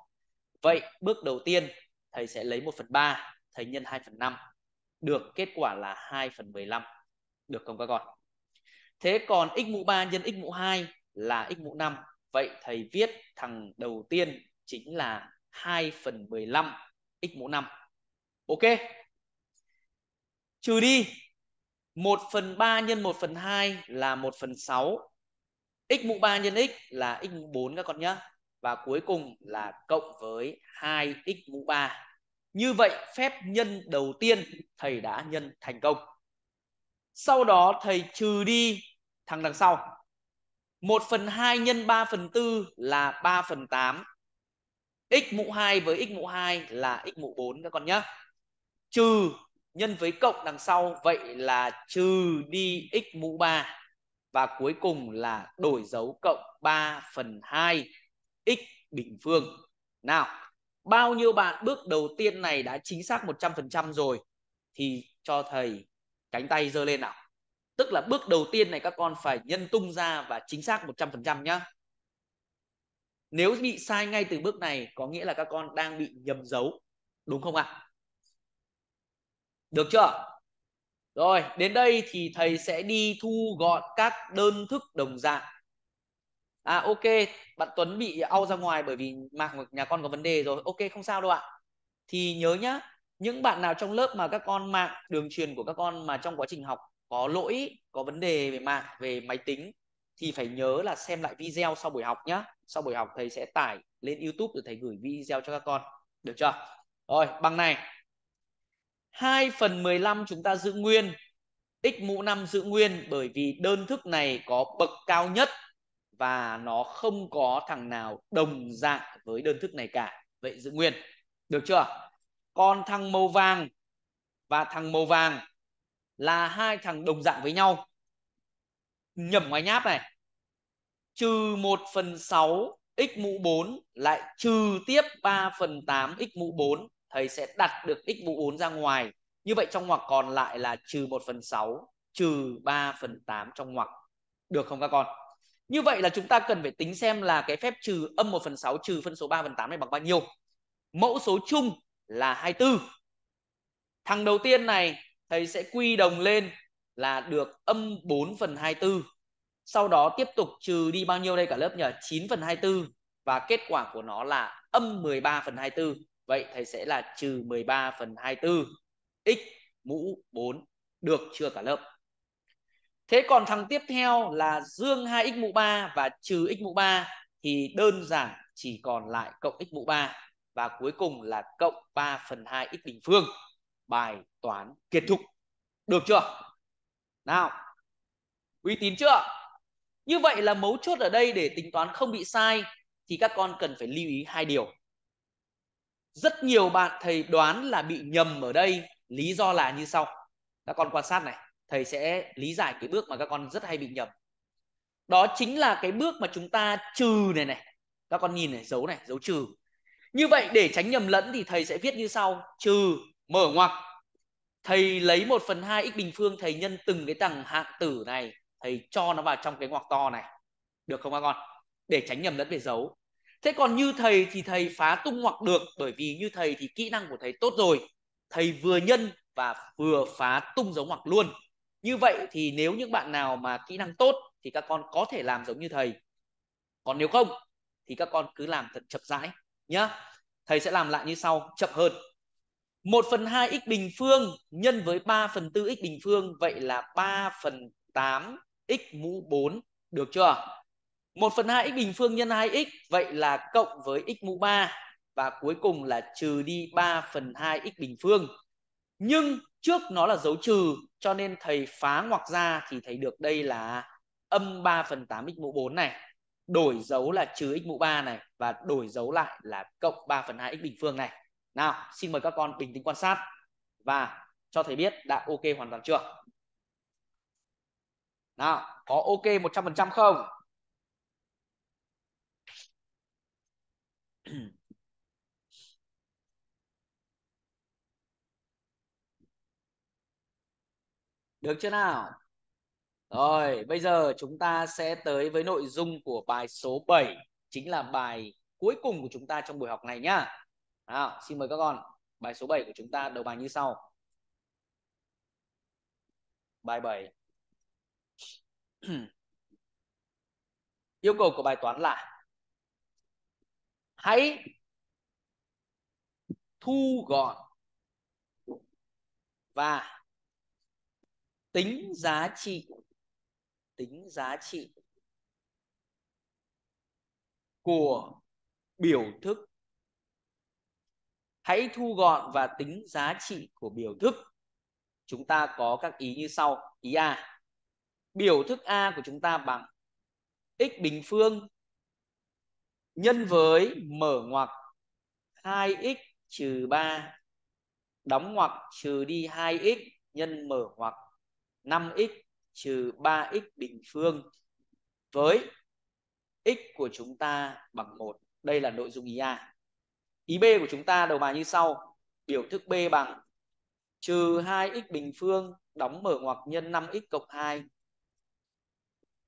vậy bước đầu tiên thầy sẽ lấy 1 phần 3 thấy nhân 2 phần 5 được kết quả là 2 phần 15 được không các con thế còn x mũ 3 nhân x mũ 2 là x mũ 5 vậy thầy viết thằng đầu tiên chính là 2 phần 15 x mũ 5 ok trừ đi 1 phần 3 nhân 1 phần 2 là 1 phần 6 x mũ 3 nhân x là x mũ 4 các con nhé và cuối cùng là cộng với 2x mũ 3 như vậy phép nhân đầu tiên thầy đã nhân thành công. Sau đó thầy trừ đi thằng đằng sau. 1 phần 2 nhân 3 phần 4 là 3 phần 8. X mũ 2 với x mũ 2 là x mũ 4 các con nhé. Trừ nhân với cộng đằng sau vậy là trừ đi x mũ 3 và cuối cùng là đổi dấu cộng 3 phần 2 x bình phương. Nào, bao nhiêu bạn bước đầu tiên này đã chính xác 100% rồi thì cho thầy cánh tay giơ lên nào tức là bước đầu tiên này các con phải nhân tung ra và chính xác 100% nhá nếu bị sai ngay từ bước này có nghĩa là các con đang bị nhầm dấu đúng không ạ à? được chưa rồi đến đây thì thầy sẽ đi thu gọn các đơn thức đồng dạng à ok bạn Tuấn bị au ra ngoài bởi vì mạng nhà con có vấn đề rồi ok không sao đâu ạ thì nhớ nhá những bạn nào trong lớp mà các con mạng đường truyền của các con mà trong quá trình học có lỗi có vấn đề về mạng về máy tính thì phải nhớ là xem lại video sau buổi học nhá sau buổi học thầy sẽ tải lên youtube rồi thầy gửi video cho các con được chưa rồi bằng này 2 phần 15 chúng ta giữ nguyên x mũ 5 giữ nguyên bởi vì đơn thức này có bậc cao nhất và nó không có thằng nào đồng dạng với đơn thức này cả vậy giữ nguyên được chưa còn thằng màu vàng và thằng màu vàng là hai thằng đồng dạng với nhau nhẩm ngoài nháp này trừ 1 phần 6 x mũ 4 lại trừ tiếp 3 phần 8 x mũ 4 thầy sẽ đặt được x mũ 4 ra ngoài như vậy trong ngoặc còn lại là trừ 1 phần 6 trừ 3 phần 8 trong ngoặc được không các con như vậy là chúng ta cần phải tính xem là cái phép trừ âm 1 phần 6 trừ phân số 3 phần 8 này bằng bao nhiêu. Mẫu số chung là 24. Thằng đầu tiên này thầy sẽ quy đồng lên là được âm 4 phần 24. Sau đó tiếp tục trừ đi bao nhiêu đây cả lớp nhờ 9 phần 24 và kết quả của nó là âm 13 phần 24. Vậy thầy sẽ là trừ 13 phần 24 x mũ 4 được chưa cả lớp? Thế còn thằng tiếp theo là dương 2x mũ 3 và trừ x mũ 3 thì đơn giản chỉ còn lại cộng x mũ 3 và cuối cùng là cộng 3 phần 2 x bình phương. Bài toán kết thúc. Được chưa? Nào, uy tín chưa? Như vậy là mấu chốt ở đây để tính toán không bị sai thì các con cần phải lưu ý hai điều. Rất nhiều bạn thầy đoán là bị nhầm ở đây, lý do là như sau. Các con quan sát này thầy sẽ lý giải cái bước mà các con rất hay bị nhầm đó chính là cái bước mà chúng ta trừ này này các con nhìn này dấu này dấu trừ như vậy để tránh nhầm lẫn thì thầy sẽ viết như sau trừ mở ngoặc thầy lấy 1 phần 2 x bình phương thầy nhân từng cái tầng hạng tử này thầy cho nó vào trong cái ngoặc to này được không các con để tránh nhầm lẫn về dấu thế còn như thầy thì thầy phá tung ngoặc được bởi vì như thầy thì kỹ năng của thầy tốt rồi thầy vừa nhân và vừa phá tung dấu ngoặc luôn như vậy thì nếu những bạn nào mà kỹ năng tốt thì các con có thể làm giống như thầy còn nếu không thì các con cứ làm thật chậm rãi nhá thầy sẽ làm lại như sau chậm hơn 1 phần 2 x bình phương nhân với 3 phần 4 x bình phương vậy là 3 phần 8 x mũ 4 được chưa 1 phần 2 x bình phương nhân 2x vậy là cộng với x mũ 3 và cuối cùng là trừ đi 3 phần 2 x bình phương nhưng trước nó là dấu trừ cho nên thầy phá ngoặc ra thì thầy được đây là âm 3 phần 8 x mũ 4 này đổi dấu là trừ x mũ 3 này và đổi dấu lại là cộng 3 phần 2 x bình phương này nào xin mời các con bình tĩnh quan sát và cho thầy biết đã ok hoàn toàn chưa nào có ok 100% không [CLEARS THROAT] Được chưa nào? Rồi, bây giờ chúng ta sẽ tới với nội dung của bài số 7, chính là bài cuối cùng của chúng ta trong buổi học này nhá. Nào, xin mời các con. Bài số 7 của chúng ta đầu bài như sau. Bài 7. [CLEARS THROAT] Yêu cầu của bài toán là hãy thu gọn và tính giá trị tính giá trị của biểu thức hãy thu gọn và tính giá trị của biểu thức chúng ta có các ý như sau ý a biểu thức a của chúng ta bằng x bình phương nhân với mở ngoặc 2x trừ 3 đóng ngoặc trừ đi 2x nhân mở ngoặc 5x trừ 3x bình phương với x của chúng ta bằng 1. Đây là nội dung ý A. Ý B của chúng ta đầu bài như sau. Biểu thức B bằng trừ 2x bình phương đóng mở ngoặc nhân 5x cộng 2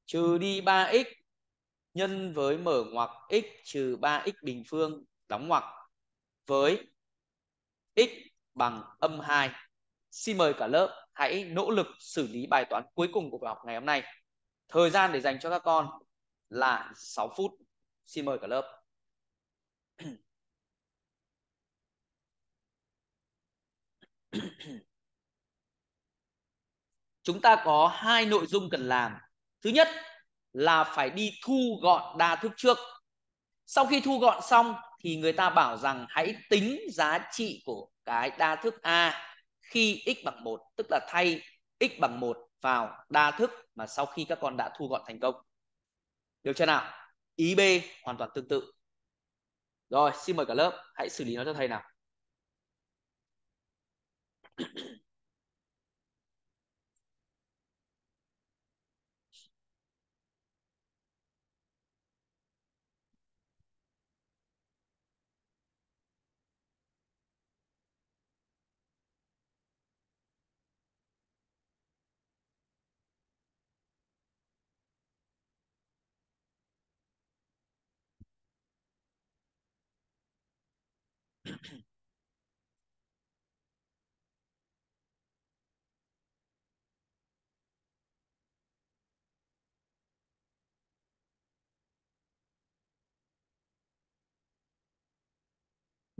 trừ đi 3x nhân với mở ngoặc x trừ 3x bình phương đóng ngoặc với x bằng âm 2. Xin mời cả lớp hãy nỗ lực xử lý bài toán cuối cùng của bài học ngày hôm nay thời gian để dành cho các con là 6 phút xin mời cả lớp [CLEARS THROAT] chúng ta có hai nội dung cần làm thứ nhất là phải đi thu gọn đa thức trước sau khi thu gọn xong thì người ta bảo rằng hãy tính giá trị của cái đa thức a khi x bằng 1 tức là thay x bằng 1 vào đa thức mà sau khi các con đã thu gọn thành công. Được chưa nào? Ý B hoàn toàn tương tự. Rồi, xin mời cả lớp hãy xử lý nó cho thầy nào.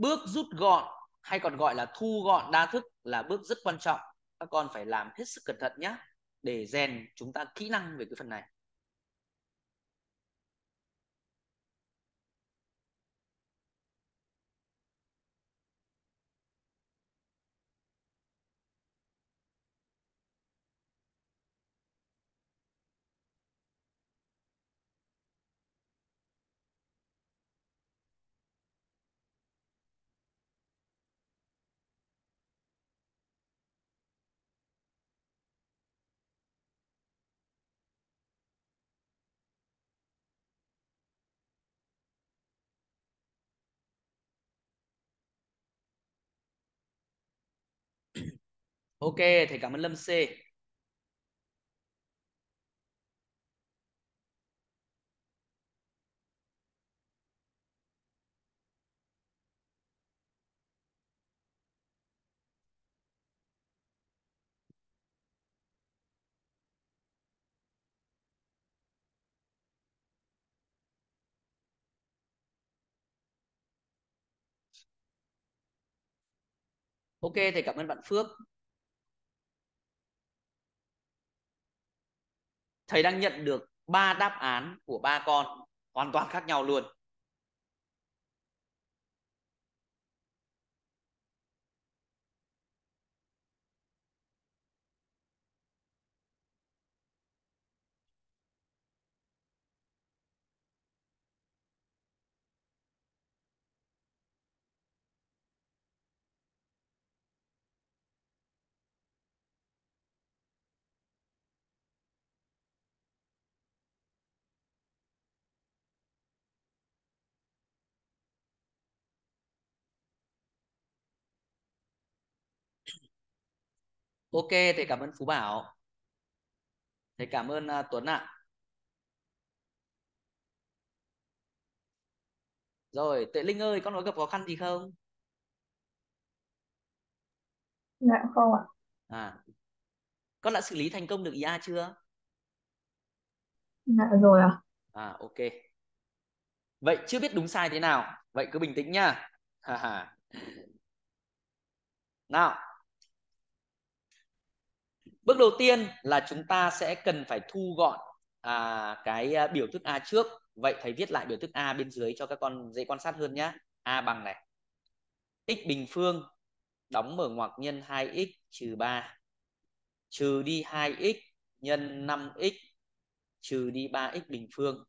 bước rút gọn hay còn gọi là thu gọn đa thức là bước rất quan trọng các con phải làm hết sức cẩn thận nhé để rèn chúng ta kỹ năng về cái phần này Ok, thầy cảm ơn Lâm C. Ok, thầy cảm ơn bạn Phước. thầy đang nhận được ba đáp án của ba con hoàn toàn khác nhau luôn ok thầy cảm ơn phú bảo thầy cảm ơn uh, tuấn ạ rồi tuệ linh ơi con có gặp khó khăn gì không dạ không ạ à con đã xử lý thành công được IA chưa dạ rồi ạ à. à ok vậy chưa biết đúng sai thế nào vậy cứ bình tĩnh nha nào bước đầu tiên là chúng ta sẽ cần phải thu gọn à, cái à, biểu thức a trước vậy thầy viết lại biểu thức a bên dưới cho các con dễ quan sát hơn nhé a bằng này x bình phương đóng mở ngoặc nhân 2x trừ 3 trừ đi 2x nhân 5x trừ đi 3x bình phương.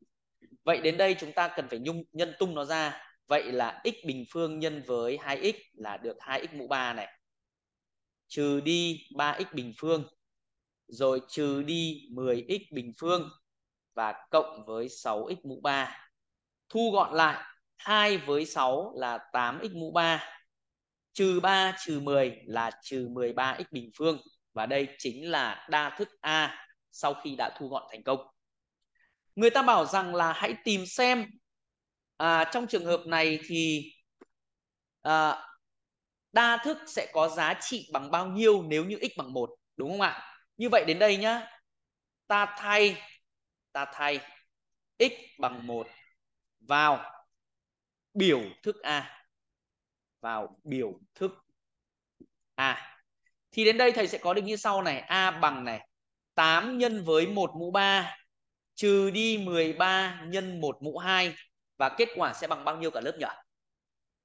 Vậy đến đây chúng ta cần phải nhung, nhân tung nó ra. Vậy là x bình phương nhân với 2x là được 2x mũ 3 này. Trừ đi 3x bình phương rồi trừ đi 10x bình phương và cộng với 6x mũ 3. Thu gọn lại 2 với 6 là 8x mũ 3. Trừ 3 trừ 10 là trừ 13x bình phương. Và đây chính là đa thức A sau khi đã thu gọn thành công. Người ta bảo rằng là hãy tìm xem à, trong trường hợp này thì à, đa thức sẽ có giá trị bằng bao nhiêu nếu như x bằng 1. Đúng không ạ? như vậy đến đây nhá ta thay ta thay x bằng 1 vào biểu thức a vào biểu thức a thì đến đây thầy sẽ có được như sau này a bằng này 8 nhân với 1 mũ 3 trừ đi 13 nhân 1 mũ 2 và kết quả sẽ bằng bao nhiêu cả lớp nhỉ?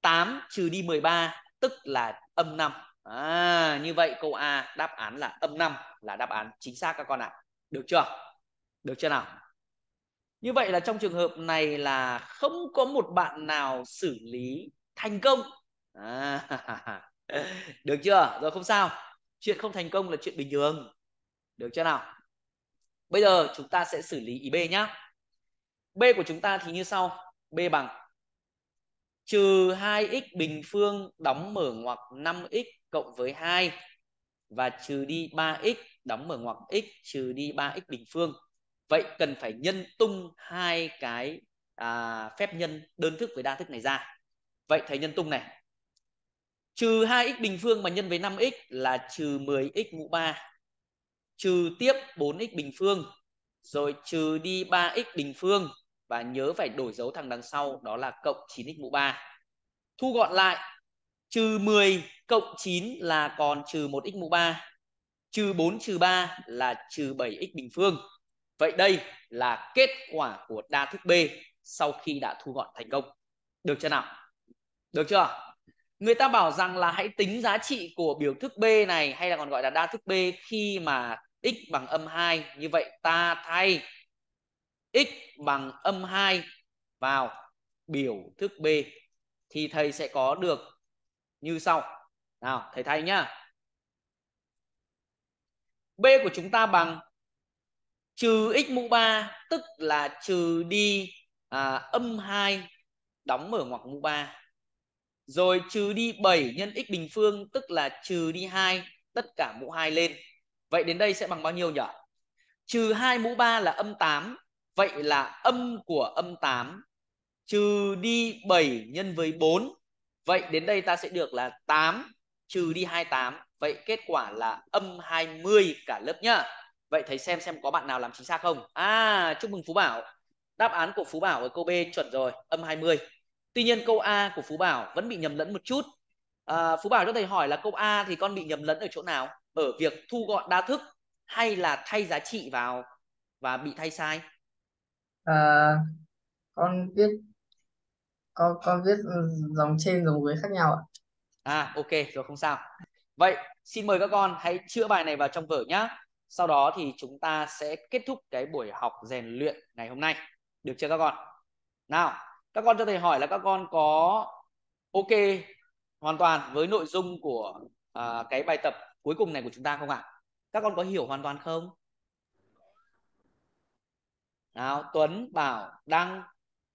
8 trừ đi 13 tức là âm 5 à như vậy câu a đáp án là âm 5 là đáp án chính xác các con ạ được chưa được chưa nào như vậy là trong trường hợp này là không có một bạn nào xử lý thành công à, [LAUGHS] được chưa rồi không sao chuyện không thành công là chuyện bình thường được chưa nào bây giờ chúng ta sẽ xử lý ý b nhá b của chúng ta thì như sau b bằng trừ 2x bình phương đóng mở ngoặc 5x cộng với 2 và trừ đi 3x đóng mở ngoặc x trừ đi 3x bình phương. Vậy cần phải nhân tung hai cái à, phép nhân đơn thức với đa thức này ra. Vậy thầy nhân tung này. Trừ 2x bình phương mà nhân với 5x là trừ 10x mũ 3. Trừ tiếp 4x bình phương. Rồi trừ đi 3x bình phương và nhớ phải đổi dấu thằng đằng sau đó là cộng 9x mũ 3 thu gọn lại trừ 10 cộng 9 là còn trừ 1x mũ 3 trừ 4 trừ 3 là trừ 7x bình phương vậy đây là kết quả của đa thức B sau khi đã thu gọn thành công được chưa nào được chưa người ta bảo rằng là hãy tính giá trị của biểu thức B này hay là còn gọi là đa thức B khi mà x bằng âm 2 như vậy ta thay x bằng âm 2 vào biểu thức B thì thầy sẽ có được như sau. Nào, thầy thay nhá. B của chúng ta bằng trừ x mũ 3 tức là trừ đi à, âm 2 đóng mở ngoặc mũ 3. Rồi trừ đi 7 nhân x bình phương tức là trừ đi 2 tất cả mũ 2 lên. Vậy đến đây sẽ bằng bao nhiêu nhỉ? Trừ 2 mũ 3 là âm 8 Vậy là âm của âm 8 trừ đi 7 nhân với 4. Vậy đến đây ta sẽ được là 8 trừ đi 28. Vậy kết quả là âm 20 cả lớp nhá. Vậy thấy xem xem có bạn nào làm chính xác không? À, chúc mừng Phú Bảo. Đáp án của Phú Bảo ở câu B chuẩn rồi, âm 20. Tuy nhiên câu A của Phú Bảo vẫn bị nhầm lẫn một chút. À, Phú Bảo cho thầy hỏi là câu A thì con bị nhầm lẫn ở chỗ nào? Ở việc thu gọn đa thức hay là thay giá trị vào và bị thay sai? à, con viết con con viết dòng trên dòng dưới khác nhau ạ à ok rồi không sao vậy xin mời các con hãy chữa bài này vào trong vở nhá sau đó thì chúng ta sẽ kết thúc cái buổi học rèn luyện ngày hôm nay được chưa các con nào các con cho thầy hỏi là các con có ok hoàn toàn với nội dung của uh, cái bài tập cuối cùng này của chúng ta không ạ à? các con có hiểu hoàn toàn không nào, Tuấn Bảo Đăng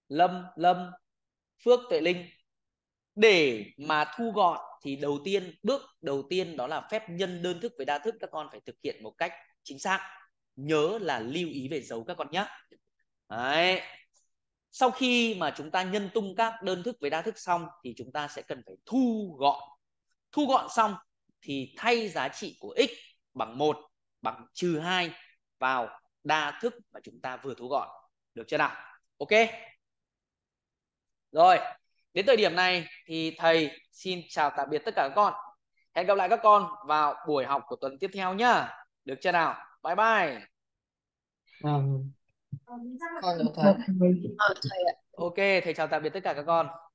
Lâm Lâm Phước Tuệ Linh để mà thu gọn thì đầu tiên bước đầu tiên đó là phép nhân đơn thức với đa thức các con phải thực hiện một cách chính xác nhớ là lưu ý về dấu các con nhé Đấy. sau khi mà chúng ta nhân tung các đơn thức với đa thức xong thì chúng ta sẽ cần phải thu gọn thu gọn xong thì thay giá trị của x bằng 1 bằng trừ 2 vào đa thức mà chúng ta vừa thu gọn được chưa nào ok rồi đến thời điểm này thì thầy xin chào tạm biệt tất cả các con hẹn gặp lại các con vào buổi học của tuần tiếp theo nhá được chưa nào bye bye vâng. ờ, con thầy ờ, ok thầy chào tạm biệt tất cả các con